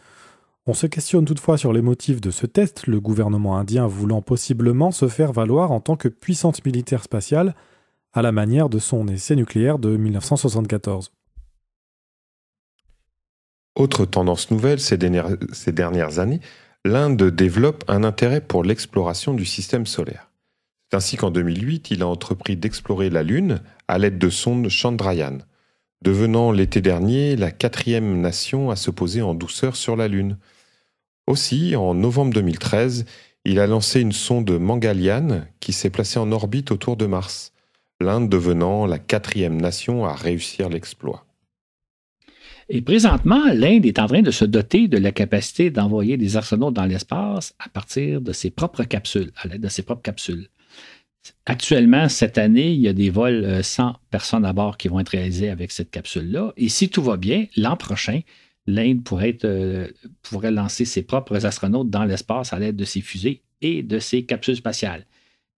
On se questionne toutefois sur les motifs de ce test, le gouvernement indien voulant possiblement se faire valoir en tant que puissante militaire spatiale, à la manière de son essai nucléaire de 1974. Autre tendance nouvelle ces dernières, ces dernières années, l'Inde développe un intérêt pour l'exploration du système solaire. C'est ainsi qu'en 2008, il a entrepris d'explorer la Lune à l'aide de sondes Chandrayaan devenant l'été dernier la quatrième nation à se poser en douceur sur la Lune. Aussi, en novembre 2013, il a lancé une sonde Mangalyaan qui s'est placée en orbite autour de Mars, l'Inde devenant la quatrième nation à réussir l'exploit. Et présentement, l'Inde est en train de se doter de la capacité d'envoyer des arsenaux dans l'espace à partir de ses propres capsules, à l'aide de ses propres capsules. Actuellement, cette année, il y a des vols sans euh, personnes à bord qui vont être réalisés avec cette capsule-là. Et si tout va bien, l'an prochain, l'Inde euh, pourrait, lancer ses propres astronautes dans l'espace à l'aide de ses fusées et de ses capsules spatiales.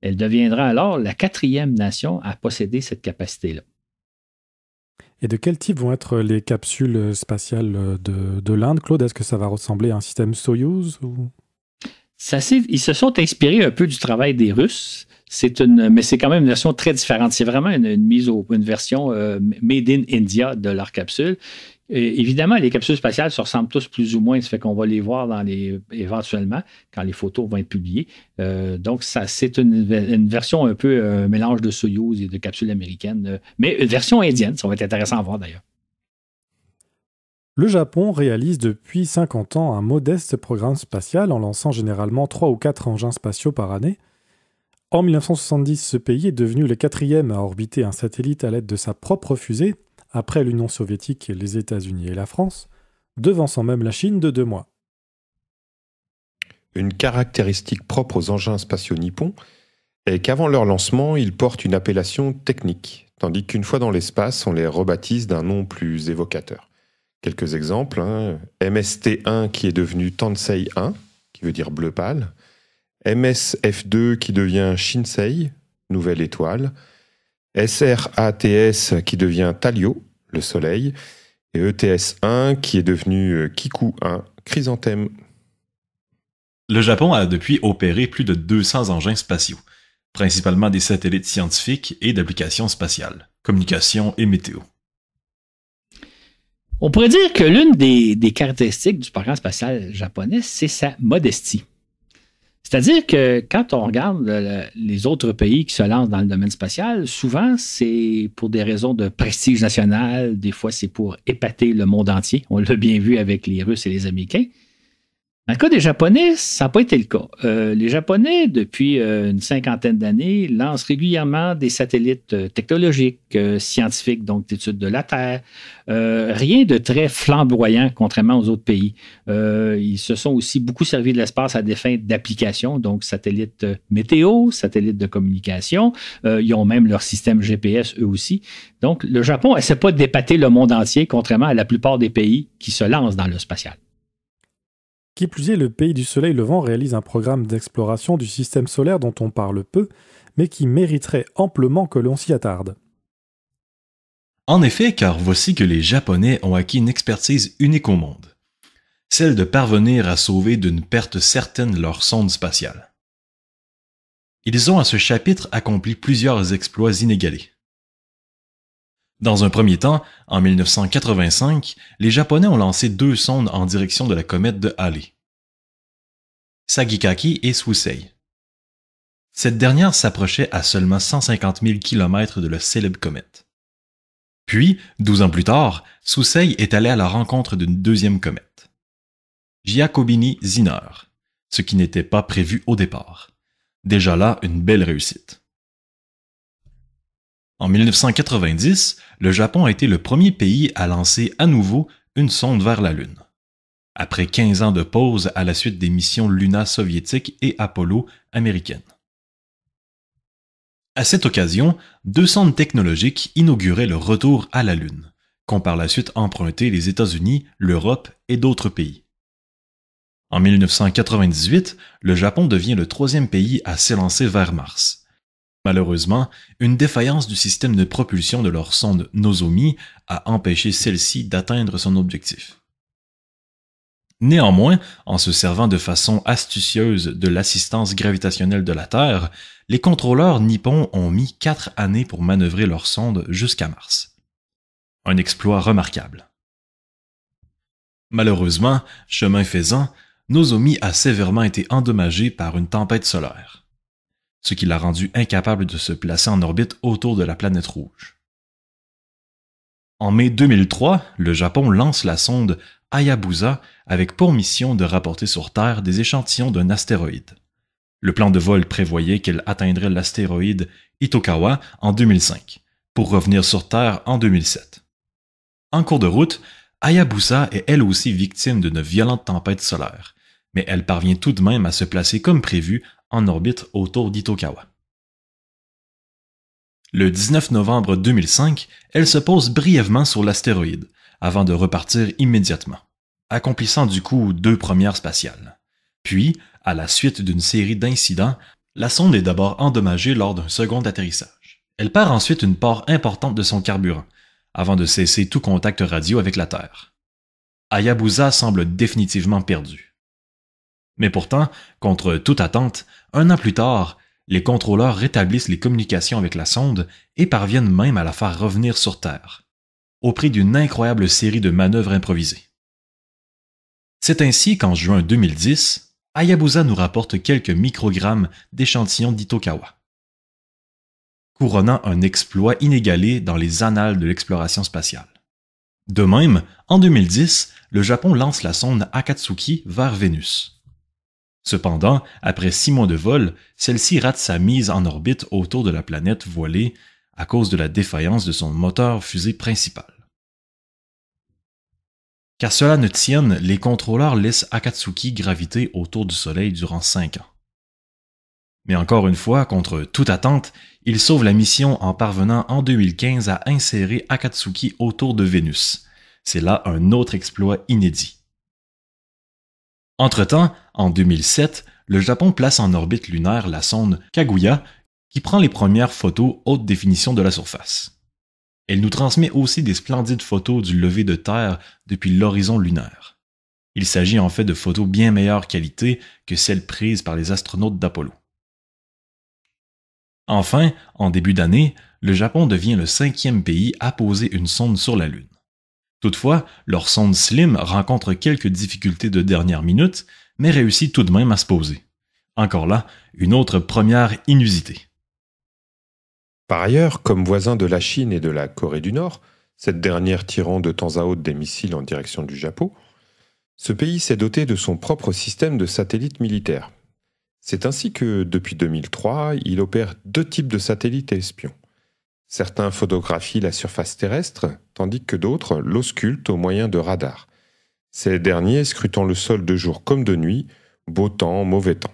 Elle deviendra alors la quatrième nation à posséder cette capacité-là. Et de quel type vont être les capsules spatiales de, l'Inde, Claude Est-ce que ça va ressembler à un système Soyuz ou... Ils se sont inspirés un peu du travail des Russes mais c'est quand même une version très différente. C'est vraiment une, mise au, une version euh, made in India de leur capsule. évidemment, les capsules spatiales se ressemblent tous plus ou moins, ça fait qu'on va les voir éventuellement quand les photos vont être publiées. Euh, donc, ça, c'est une, version un peu mélange de Soyuz et de capsules américaines, euh, mais une version indienne, ça va être intéressant à voir d'ailleurs. Le Japon réalise depuis 50 ans un modeste programme spatial en lançant généralement trois ou quatre engins spatiaux par année, en 1970, ce pays est devenu le quatrième à orbiter un satellite à l'aide de sa propre fusée, après l'Union soviétique, les États-Unis et la France, devançant même la Chine de deux mois. Une caractéristique propre aux engins spatiaux nippons est qu'avant leur lancement, ils portent une appellation technique, tandis qu'une fois dans l'espace, on les rebaptise d'un nom plus évocateur. Quelques exemples hein. MST1 qui est devenu Tansei 1, qui veut dire bleu pâle, MSF2 qui devient Shinsei, nouvelle étoile, SRATS qui devient Talio, le soleil, et ETS1 qui est devenu euh, Kiku 1, chrysanthème. Le Japon a depuis opéré plus de 200 engins spatiaux, principalement des satellites scientifiques et d'applications spatiales, communication et météo. On pourrait dire que l'une des, caractéristiques du programme spatial japonais, c'est sa modestie. C'est-à-dire que quand on regarde les autres pays qui se lancent dans le domaine spatial, souvent c'est pour des raisons de prestige national, des fois c'est pour épater le monde entier. On l'a bien vu avec les Russes et les Américains. Dans le cas des Japonais, ça n'a pas été le cas. Euh, les Japonais, depuis euh, une cinquantaine d'années, lancent régulièrement des satellites euh, technologiques, scientifiques, donc d'études de la Terre. rien de très flamboyant, contrairement aux autres pays. ils se sont aussi beaucoup servis de l'espace à des fins d'application, donc satellites météo, satellites de communication. ils ont même leur système GPS, eux aussi. Donc, le Japon essaie pas d'épater le monde entier, contrairement à la plupart des pays qui se lancent dans le spatial. Qui plus est, le pays du soleil levant réalise un programme d'exploration du système solaire dont on parle peu, mais qui mériterait amplement que l'on s'y attarde. En effet, car voici que les Japonais ont acquis une expertise unique au monde, celle de parvenir à sauver d'une perte certaine leur sonde spatiale. Ils ont à ce chapitre accompli plusieurs exploits inégalés. Dans un premier temps, en 1985, les Japonais ont lancé deux sondes en direction de la comète de Halley. Sagikaki et Susei. Cette dernière s'approchait à seulement 150 000 km de la célèbre comète. Puis, 12 ans plus tard, Susei est allé à la rencontre d'une deuxième comète, Giacobini-Zinner, ce qui n'était pas prévu au départ. Déjà là, une belle réussite. En 1990, le Japon a été le premier pays à lancer à nouveau une sonde vers la Lune. Après 15 ans de pause à la suite des missions Luna soviétiques et Apollo américaines. À cette occasion, deux sondes technologiques inauguraient le retour à la Lune, qu'ont par la suite emprunté les États-Unis, l'Europe et d'autres pays. En 1998, le Japon devient le troisième pays à s'élancer vers Mars, Malheureusement, une défaillance du système de propulsion de leur sonde Nozomi a empêché celle-ci d'atteindre son objectif. Néanmoins, en se servant de façon astucieuse de l'assistance gravitationnelle de la Terre, les contrôleurs nippons ont mis quatre années pour manœuvrer leur sonde jusqu'à Mars. Un exploit remarquable. Malheureusement, chemin faisant, Nozomi a sévèrement été endommagée par une tempête solaire ce qui l'a rendu incapable de se placer en orbite autour de la planète rouge. En mai 2003, le Japon lance la sonde Hayabusa avec pour mission de rapporter sur Terre des échantillons d'un astéroïde. Le plan de vol prévoyait qu'elle atteindrait l'astéroïde Itokawa en 2005, pour revenir sur Terre en 2007. En cours de route, Hayabusa est elle aussi victime d'une violente tempête solaire, mais elle parvient tout de même à se placer comme prévu en orbite autour d'Itokawa. Le 19 novembre 2005, elle se pose brièvement sur l'astéroïde, avant de repartir immédiatement, accomplissant du coup deux premières spatiales. Puis, à la suite d'une série d'incidents, la sonde est d'abord endommagée lors d'un second atterrissage. Elle perd ensuite une part importante de son carburant, avant de cesser tout contact radio avec la Terre. Hayabusa semble définitivement perdue. Mais pourtant, contre toute attente, un an plus tard, les contrôleurs rétablissent les communications avec la sonde et parviennent même à la faire revenir sur Terre, au prix d'une incroyable série de manœuvres improvisées. C'est ainsi qu'en juin 2010, Hayabusa nous rapporte quelques microgrammes d'échantillons d'Itokawa, couronnant un exploit inégalé dans les annales de l'exploration spatiale. De même, en 2010, le Japon lance la sonde Akatsuki vers Vénus. Cependant, après six mois de vol, celle-ci rate sa mise en orbite autour de la planète voilée à cause de la défaillance de son moteur fusée principal. Car cela ne tienne, les contrôleurs laissent Akatsuki graviter autour du Soleil durant cinq ans. Mais encore une fois, contre toute attente, il sauve la mission en parvenant en 2015 à insérer Akatsuki autour de Vénus. C'est là un autre exploit inédit. Entre-temps, en 2007, le Japon place en orbite lunaire la sonde Kaguya, qui prend les premières photos haute définition de la surface. Elle nous transmet aussi des splendides photos du lever de Terre depuis l'horizon lunaire. Il s'agit en fait de photos bien meilleures qualité que celles prises par les astronautes d'Apollo. Enfin, en début d'année, le Japon devient le cinquième pays à poser une sonde sur la Lune. Toutefois, leur sonde Slim rencontre quelques difficultés de dernière minute, mais réussit tout de même à se poser. Encore là, une autre première inusité. Par ailleurs, comme voisin de la Chine et de la Corée du Nord, cette dernière tirant de temps à autre des missiles en direction du Japon, ce pays s'est doté de son propre système de satellites militaires. C'est ainsi que, depuis 2003, il opère deux types de satellites espions. Certains photographient la surface terrestre, tandis que d'autres l'auscultent au moyen de radars. Ces derniers scrutant le sol de jour comme de nuit, beau temps, mauvais temps.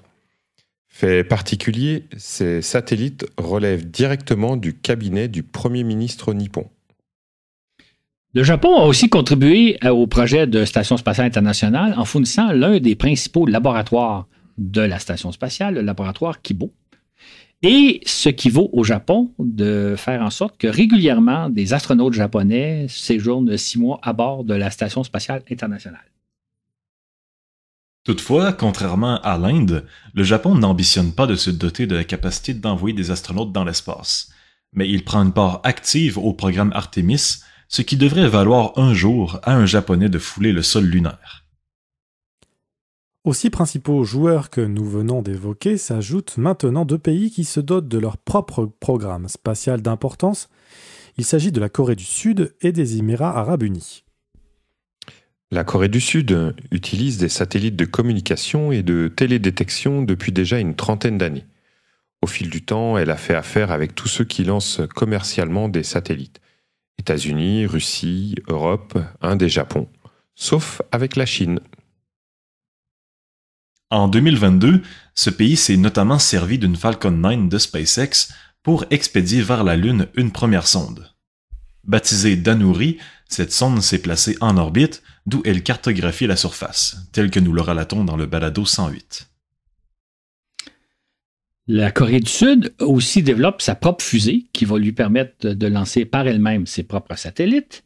Fait particulier, ces satellites relèvent directement du cabinet du Premier ministre nippon. Le Japon a aussi contribué au projet de Station spatiale internationale en fournissant l'un des principaux laboratoires de la station spatiale, le laboratoire Kibo, et ce qui vaut au Japon de faire en sorte que régulièrement des astronautes japonais séjournent six mois à bord de la Station spatiale internationale. Toutefois, contrairement à l'Inde, le Japon n'ambitionne pas de se doter de la capacité d'envoyer des astronautes dans l'espace, mais il prend une part active au programme Artemis, ce qui devrait valoir un jour à un Japonais de fouler le sol lunaire. Aux six principaux joueurs que nous venons d'évoquer s'ajoutent maintenant deux pays qui se dotent de leur propre programme spatial d'importance. Il s'agit de la Corée du Sud et des Émirats arabes unis. La Corée du Sud utilise des satellites de communication et de télédétection depuis déjà une trentaine d'années. Au fil du temps, elle a fait affaire avec tous ceux qui lancent commercialement des satellites. États-Unis, Russie, Europe, Inde et Japon, sauf avec la Chine. En 2022, ce pays s'est notamment servi d'une Falcon 9 de SpaceX pour expédier vers la Lune une première sonde. Baptisée Danuri, cette sonde s'est placée en orbite, d'où elle cartographie la surface, telle que nous le relatons dans le balado 108. La Corée du Sud aussi développe sa propre fusée qui va lui permettre de lancer par elle-même ses propres satellites.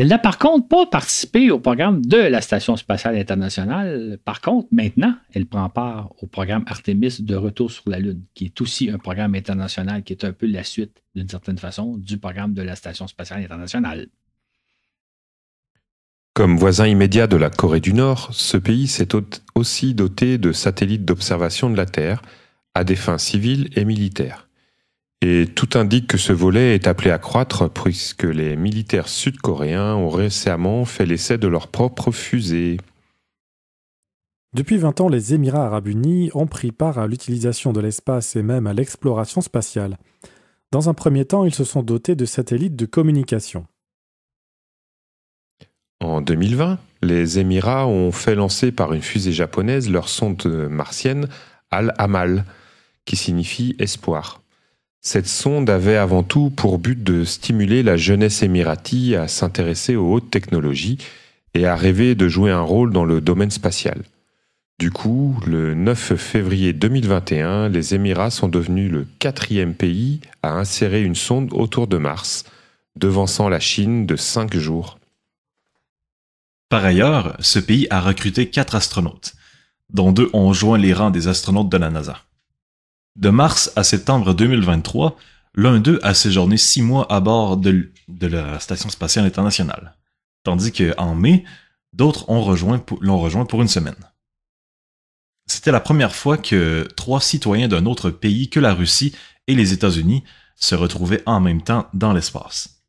Elle n'a par contre pas participé au programme de la Station spatiale internationale. Par contre, maintenant, elle prend part au programme Artemis de retour sur la Lune, qui est aussi un programme international qui est un peu la suite, d'une certaine façon, du programme de la Station spatiale internationale. Comme voisin immédiat de la Corée du Nord, ce pays s'est aussi doté de satellites d'observation de la Terre à des fins civiles et militaires. Et tout indique que ce volet est appelé à croître puisque les militaires sud-coréens ont récemment fait l'essai de leur propre fusée. Depuis 20 ans, les Émirats arabes unis ont pris part à l'utilisation de l'espace et même à l'exploration spatiale. Dans un premier temps, ils se sont dotés de satellites de communication. En 2020, les Émirats ont fait lancer par une fusée japonaise leur sonde martienne Al-Amal, qui signifie espoir. Cette sonde avait avant tout pour but de stimuler la jeunesse émiratie à s'intéresser aux hautes technologies et à rêver de jouer un rôle dans le domaine spatial. Du coup, le 9 février 2021, les Émirats sont devenus le quatrième pays à insérer une sonde autour de Mars, devançant la Chine de cinq jours. Par ailleurs, ce pays a recruté quatre astronautes, dont deux ont joint les rangs des astronautes de la NASA. De mars à septembre 2023, l'un d'eux a séjourné six mois à bord de, la Station spatiale internationale, tandis qu'en mai, d'autres l'ont rejoint, rejoint pour une semaine. C'était la première fois que trois citoyens d'un autre pays que la Russie et les États-Unis se retrouvaient en même temps dans l'espace.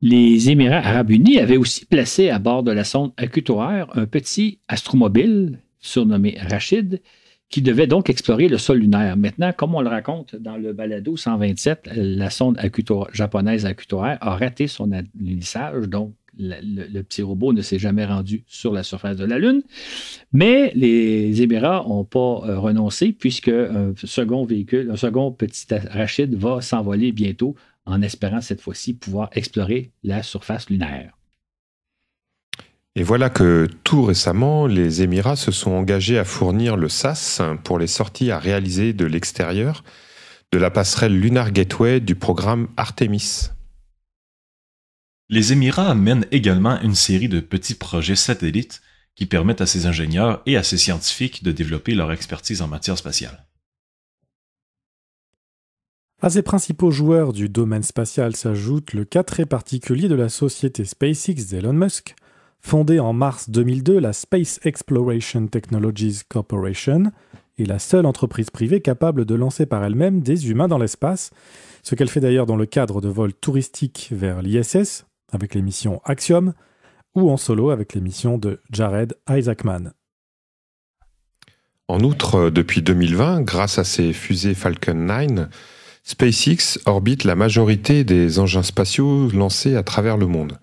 Les Émirats arabes unis avaient aussi placé à bord de la sonde accutoire un petit astromobile surnommé Rachid qui devait donc explorer le sol lunaire. Maintenant, comme on le raconte dans le balado 127, la sonde Akuto japonaise a raté son lissage, donc le, petit robot ne s'est jamais rendu sur la surface de la Lune. Mais les Émirats n'ont pas euh, renoncé puisque un second véhicule, un second petit arachide va s'envoler bientôt en espérant cette fois-ci pouvoir explorer la surface lunaire. Et voilà que tout récemment, les Émirats se sont engagés à fournir le SAS pour les sorties à réaliser de l'extérieur de la passerelle Lunar Gateway du programme Artemis. Les Émirats mènent également une série de petits projets satellites qui permettent à ces ingénieurs et à ces scientifiques de développer leur expertise en matière spatiale. À ces principaux joueurs du domaine spatial s'ajoute le cas très particulier de la société SpaceX d'Elon Musk, Fondée en mars 2002, la Space Exploration Technologies Corporation est la seule entreprise privée capable de lancer par elle-même des humains dans l'espace, ce qu'elle fait d'ailleurs dans le cadre de vols touristiques vers l'ISS avec les missions Axiom ou en solo avec les missions de Jared Isaacman. En outre, euh, depuis 2020, grâce à ses fusées Falcon 9, SpaceX orbite la majorité des engins spatiaux lancés à travers le monde.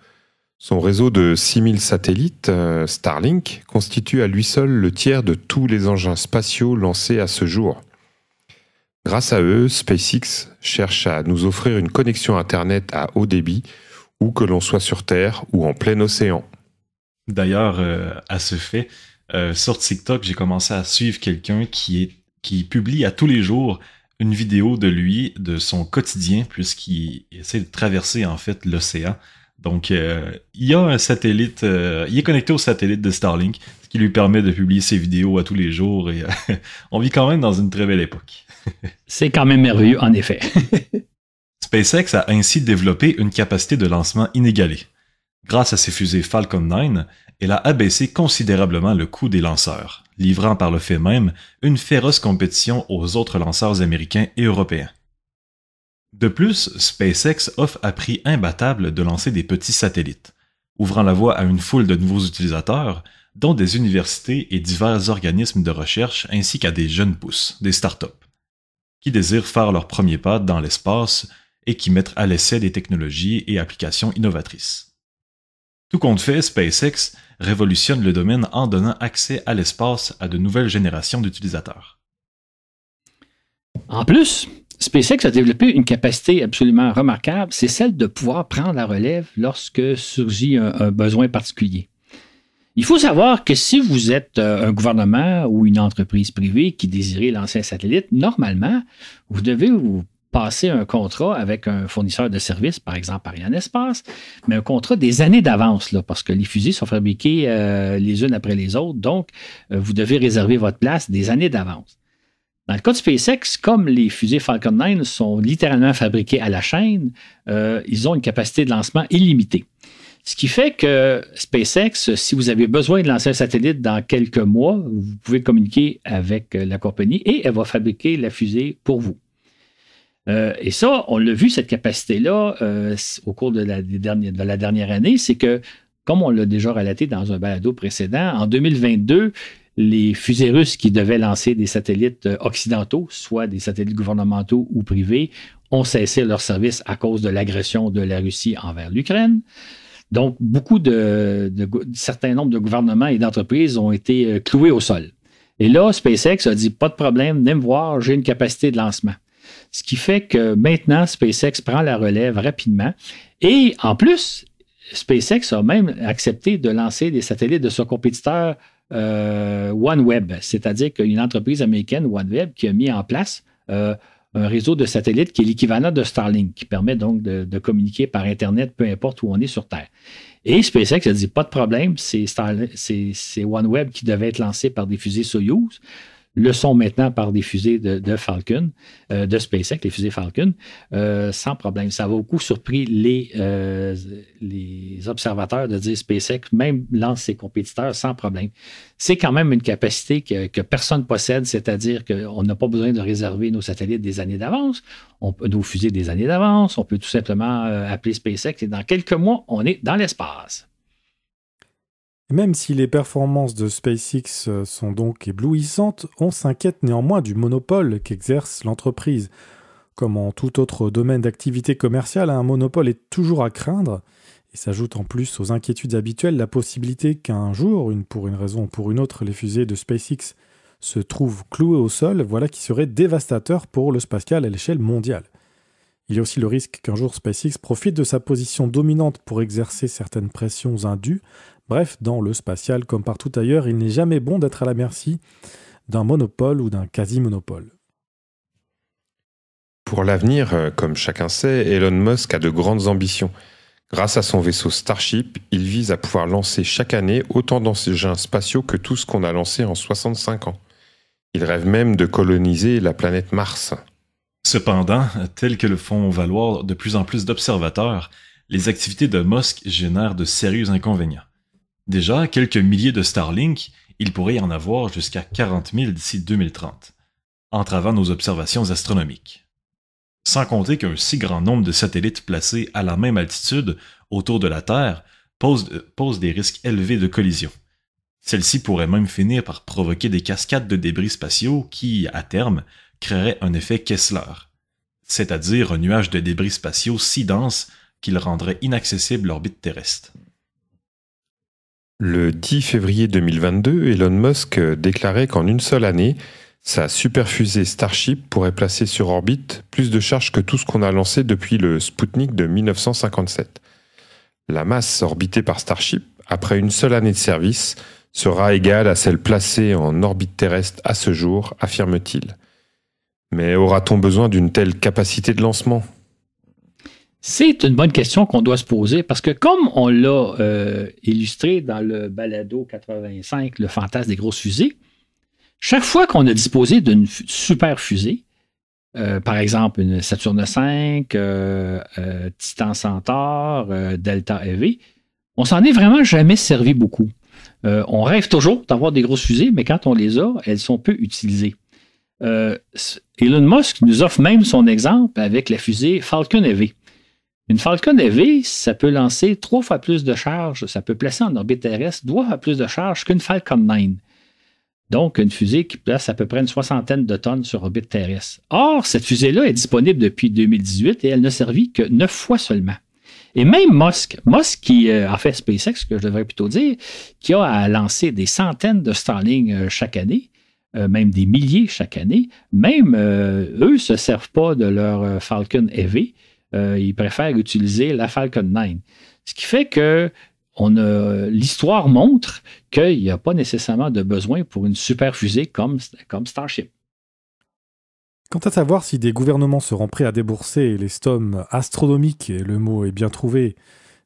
Son réseau de 6000 satellites, euh, Starlink, constitue à lui seul le tiers de tous les engins spatiaux lancés à ce jour. Grâce à eux, SpaceX cherche à nous offrir une connexion Internet à haut débit, où que l'on soit sur Terre ou en plein océan. D'ailleurs, euh, à ce fait, euh, sur TikTok, j'ai commencé à suivre quelqu'un qui, qui publie à tous les jours une vidéo de lui, de son quotidien, puisqu'il essaie de traverser en fait l'océan donc, euh, il y a un satellite, euh, il est connecté au satellite de Starlink, ce qui lui permet de publier ses vidéos à tous les jours. Et euh, on vit quand même dans une très belle époque. C'est quand même merveilleux, en effet. SpaceX a ainsi développé une capacité de lancement inégalée. Grâce à ses fusées Falcon 9, elle a abaissé considérablement le coût des lanceurs, livrant par le fait même une féroce compétition aux autres lanceurs américains et européens. De plus, SpaceX offre à prix imbattable de lancer des petits satellites, ouvrant la voie à une foule de nouveaux utilisateurs, dont des universités et divers organismes de recherche ainsi qu'à des jeunes pousses, des startups, qui désirent faire leurs premier pas dans l'espace et qui mettent à l'essai des technologies et applications innovatrices. Tout compte fait, SpaceX révolutionne le domaine en donnant accès à l'espace à de nouvelles générations d'utilisateurs. En plus, SpaceX a développé une capacité absolument remarquable, c'est celle de pouvoir prendre la relève lorsque surgit un, besoin particulier. Il faut savoir que si vous êtes euh, un gouvernement ou une entreprise privée qui désirait lancer un satellite, normalement, vous devez vous passer un contrat avec un fournisseur de services, par exemple Ariane Espace, mais un contrat des années d'avance, parce que les fusils sont fabriquées euh, les unes après les autres, donc euh, vous devez réserver votre place des années d'avance. Dans le cas de SpaceX, comme les fusées Falcon 9 sont littéralement fabriquées à la chaîne, euh, ils ont une capacité de lancement illimitée. Ce qui fait que SpaceX, si vous avez besoin de lancer un satellite dans quelques mois, vous pouvez communiquer avec euh, la compagnie et elle va fabriquer la fusée pour vous. Euh, et ça, on l'a vu, cette capacité-là, au cours de la, de la dernière année, c'est que, comme on l'a déjà relaté dans un balado précédent, en 2022, les fusées russes qui devaient lancer des satellites euh, occidentaux, soit des satellites gouvernementaux ou privés, ont cessé leur service à cause de l'agression de la Russie envers l'Ukraine. Donc, beaucoup de, certains nombres de gouvernements et d'entreprises ont été euh, cloués au sol. Et là, SpaceX a dit pas de problème, venez me voir, j'ai une capacité de lancement. Ce qui fait que maintenant, SpaceX prend la relève rapidement. Et en plus, SpaceX a même accepté de lancer des satellites de son compétiteur euh, OneWeb, c'est-à-dire qu'une entreprise américaine, OneWeb, qui a mis en place euh, un réseau de satellites qui est l'équivalent de Starlink, qui permet donc de, communiquer par Internet, peu importe où on est sur Terre. Et SpaceX a dit pas de problème, c'est OneWeb qui devait être lancé par des fusées Soyuz le sont maintenant par des fusées de, Falcon, euh, de SpaceX, les fusées Falcon, euh, sans problème. Ça a beaucoup surpris les, euh, les observateurs de dire SpaceX même lance ses compétiteurs sans problème. C'est quand même une capacité que, que personne ne possède, c'est-à-dire qu'on n'a pas besoin de réserver nos satellites des années d'avance, nos fusées des années d'avance, on peut tout simplement appeler SpaceX et dans quelques mois, on est dans l'espace. Même si les performances de SpaceX euh, sont donc éblouissantes, on s'inquiète néanmoins du monopole qu'exerce l'entreprise. Comme en tout autre domaine d'activité commerciale, un monopole est toujours à craindre, et s'ajoute en plus aux inquiétudes habituelles la possibilité qu'un jour, une pour une raison ou pour une autre, les fusées de SpaceX se trouvent clouées au sol, voilà qui serait dévastateur pour le spatial à l'échelle mondiale. Il y a aussi le risque qu'un jour SpaceX profite de sa position dominante pour exercer certaines pressions indues Bref, dans le spatial comme partout ailleurs, il n'est jamais bon d'être à la merci d'un monopole ou d'un quasi-monopole. Pour l'avenir, euh, comme chacun sait, Elon Musk a de grandes ambitions. Grâce à son vaisseau Starship, il vise à pouvoir lancer chaque année autant d'engins spatiaux que tout ce qu'on a lancé en 65 ans. Il rêve même de coloniser la planète Mars. Cependant, tel que le font valoir de plus en plus d'observateurs, les activités de Musk génèrent de sérieux inconvénients. Déjà, quelques milliers de Starlink, il pourrait y en avoir jusqu'à 40 000 d'ici 2030, entravant nos observations astronomiques. Sans compter qu'un si grand nombre de satellites placés à la même altitude autour de la Terre posent euh, des risques élevés de collision. celles ci pourrait même finir par provoquer des cascades de débris spatiaux qui, à terme, créeraient un effet Kessler, c'est-à-dire un nuage de débris spatiaux si dense qu'il rendrait inaccessible l'orbite terrestre. Le 10 février 2022, Elon Musk déclarait qu'en une seule année, sa superfusée Starship pourrait placer sur orbite plus de charges que tout ce qu'on a lancé depuis le Sputnik de 1957. La masse orbitée par Starship, après une seule année de service, sera égale à celle placée en orbite terrestre à ce jour, affirme-t-il. Mais aura-t-on besoin d'une telle capacité de lancement c'est une bonne question qu'on doit se poser parce que comme on l'a euh, illustré dans le balado 85, le fantasme des grosses fusées, chaque fois qu'on a disposé d'une super fusée, euh, par exemple une Saturne euh, e V, Titan Centaur, Delta EV, on s'en est vraiment jamais servi beaucoup. on rêve toujours d'avoir des grosses fusées, mais quand on les a, elles sont peu utilisées. Elon Musk nous offre même son exemple avec la fusée Falcon EV. Une Falcon EV, ça peut lancer trois fois plus de charge, ça peut placer en orbite terrestre trois fois plus de charge qu'une Falcon 9. Donc, une fusée qui place à peu près une soixantaine de tonnes sur orbite terrestre. Or, cette fusée-là est disponible depuis 2018 et elle ne servit que neuf fois seulement. Et même Musk, Musk qui, euh, a fait SpaceX, que je devrais plutôt dire, qui a à lancer des centaines de Starlings euh, chaque année, euh, même des milliers chaque année, même eux ne se servent pas de leur Falcon EV euh, ils préfèrent utiliser la Falcon 9. Ce qui fait que l'histoire montre qu'il n'y a pas nécessairement de besoin pour une super fusée comme, comme Starship. Quant à savoir si des gouvernements seront prêts à débourser les sommes astronomiques, et le mot est bien trouvé,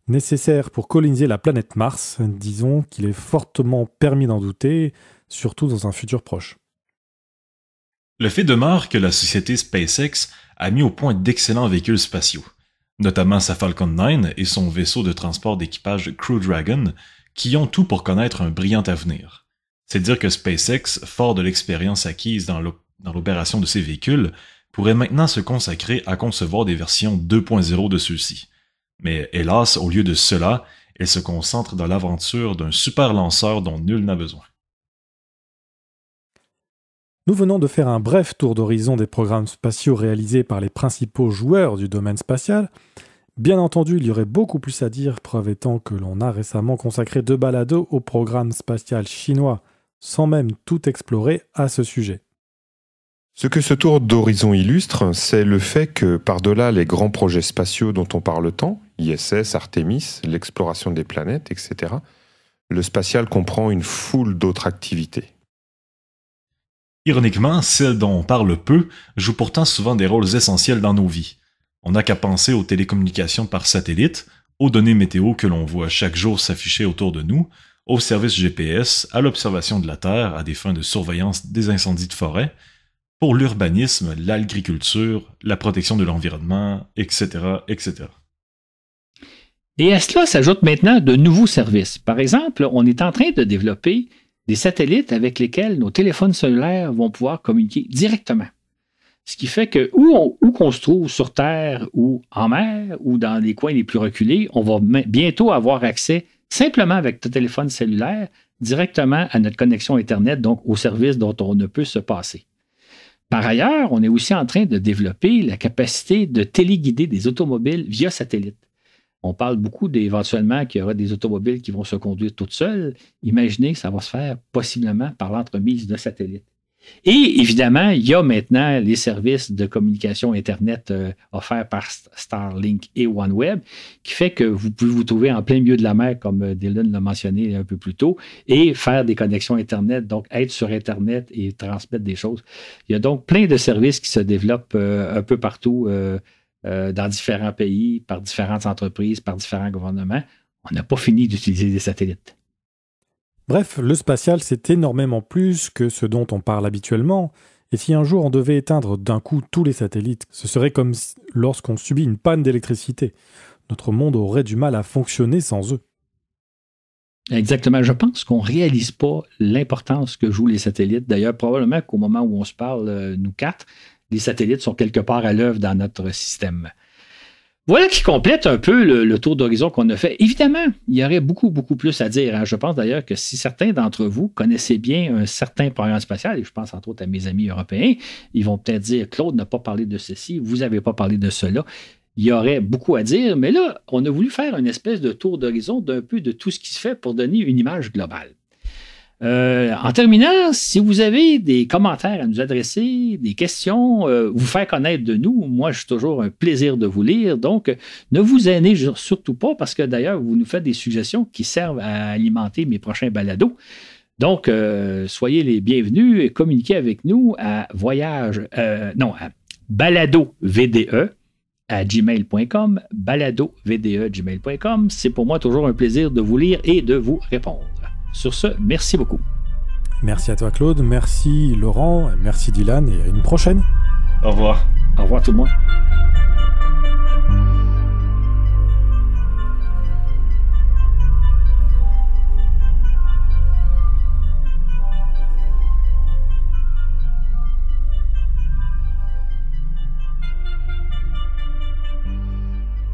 nécessaires pour coloniser la planète Mars, disons qu'il est fortement permis d'en douter, surtout dans un futur proche. Le fait demeure que la société SpaceX a mis au point d'excellents véhicules spatiaux, notamment sa Falcon 9 et son vaisseau de transport d'équipage Crew Dragon, qui ont tout pour connaître un brillant avenir. C'est dire que SpaceX, fort de l'expérience acquise dans l'opération de ces véhicules, pourrait maintenant se consacrer à concevoir des versions 2.0 de ceux-ci. Mais hélas, au lieu de cela, elle se concentre dans l'aventure d'un super lanceur dont nul n'a besoin. Nous venons de faire un bref tour d'horizon des programmes spatiaux réalisés par les principaux joueurs du domaine spatial. Bien entendu, il y aurait beaucoup plus à dire, preuve étant que l'on a récemment consacré deux balados au programme spatial chinois, sans même tout explorer à ce sujet. Ce que ce tour d'horizon illustre, c'est le fait que, par-delà les grands projets spatiaux dont on parle tant, ISS, Artemis, l'exploration des planètes, etc., le spatial comprend une foule d'autres activités Ironiquement, celles dont on parle peu jouent pourtant souvent des rôles essentiels dans nos vies. On n'a qu'à penser aux télécommunications par satellite, aux données météo que l'on voit chaque jour s'afficher autour de nous, aux services GPS, à l'observation de la Terre à des fins de surveillance des incendies de forêt, pour l'urbanisme, l'agriculture, la protection de l'environnement, etc., etc. Et à cela s'ajoutent maintenant de nouveaux services. Par exemple, on est en train de développer des satellites avec lesquels nos téléphones cellulaires vont pouvoir communiquer directement. Ce qui fait que où qu'on se trouve sur Terre ou en mer ou dans les coins les plus reculés, on va bientôt avoir accès simplement avec notre téléphone cellulaire directement à notre connexion Internet, donc au service dont on ne peut se passer. Par ailleurs, on est aussi en train de développer la capacité de téléguider des automobiles via satellite. On parle beaucoup d'éventuellement qu'il y aura des automobiles qui vont se conduire toutes seules. Imaginez, que ça va se faire possiblement par l'entremise de satellites. Et évidemment, il y a maintenant les services de communication Internet euh, offerts par Starlink et OneWeb, qui fait que vous pouvez vous trouver en plein milieu de la mer, comme euh, Dylan l'a mentionné un peu plus tôt, et faire des connexions Internet, donc être sur Internet et transmettre des choses. Il y a donc plein de services qui se développent euh, un peu partout. Euh, dans différents pays, par différentes entreprises, par différents gouvernements, on n'a pas fini d'utiliser des satellites. Bref, le spatial, c'est énormément plus que ce dont on parle habituellement. Et si un jour on devait éteindre d'un coup tous les satellites, ce serait comme lorsqu'on subit une panne d'électricité. Notre monde aurait du mal à fonctionner sans eux. Exactement. Je pense qu'on ne réalise pas l'importance que jouent les satellites. D'ailleurs, probablement qu'au moment où on se parle, euh, nous quatre, les satellites sont quelque part à l'œuvre dans notre système. Voilà qui complète un peu le, tour d'horizon qu'on a fait. Évidemment, il y aurait beaucoup, beaucoup plus à dire. Hein. Je pense d'ailleurs que si certains d'entre vous connaissaient bien un certain programme spatial, et je pense entre autres à mes amis européens, ils vont peut-être dire Claude n'a pas parlé de ceci, vous n'avez pas parlé de cela. Il y aurait beaucoup à dire, mais là, on a voulu faire une espèce de tour d'horizon d'un peu de tout ce qui se fait pour donner une image globale. Euh, en terminant, si vous avez des commentaires à nous adresser, des questions, euh, vous faire connaître de nous, moi, j'ai toujours un plaisir de vous lire. Donc, ne vous aimez surtout pas parce que d'ailleurs, vous nous faites des suggestions qui servent à alimenter mes prochains balados. Donc, euh, soyez les bienvenus et communiquez avec nous à voyage, non, à baladovde à gmail.com, gmail.com. C'est pour moi toujours un plaisir de vous lire et de vous répondre. Sur ce, merci beaucoup. Merci à toi Claude, merci Laurent, merci Dylan et à une prochaine. Au revoir. Au revoir tout le monde.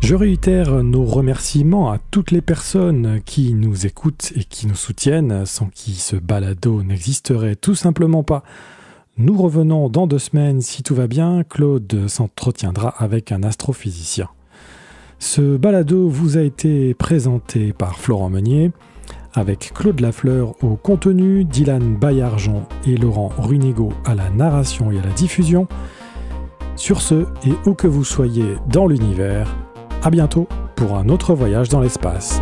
Je réitère nos remerciements à toutes les personnes qui nous écoutent et qui nous soutiennent, sans qui ce balado n'existerait tout simplement pas. Nous revenons dans deux semaines, si tout va bien, Claude s'entretiendra avec un astrophysicien. Ce balado vous a été présenté par Florent Meunier, avec Claude Lafleur au contenu, Dylan Bayargent et Laurent Runigo à la narration et à la diffusion. Sur ce, et où que vous soyez dans l'univers, à bientôt pour un autre voyage dans l'espace.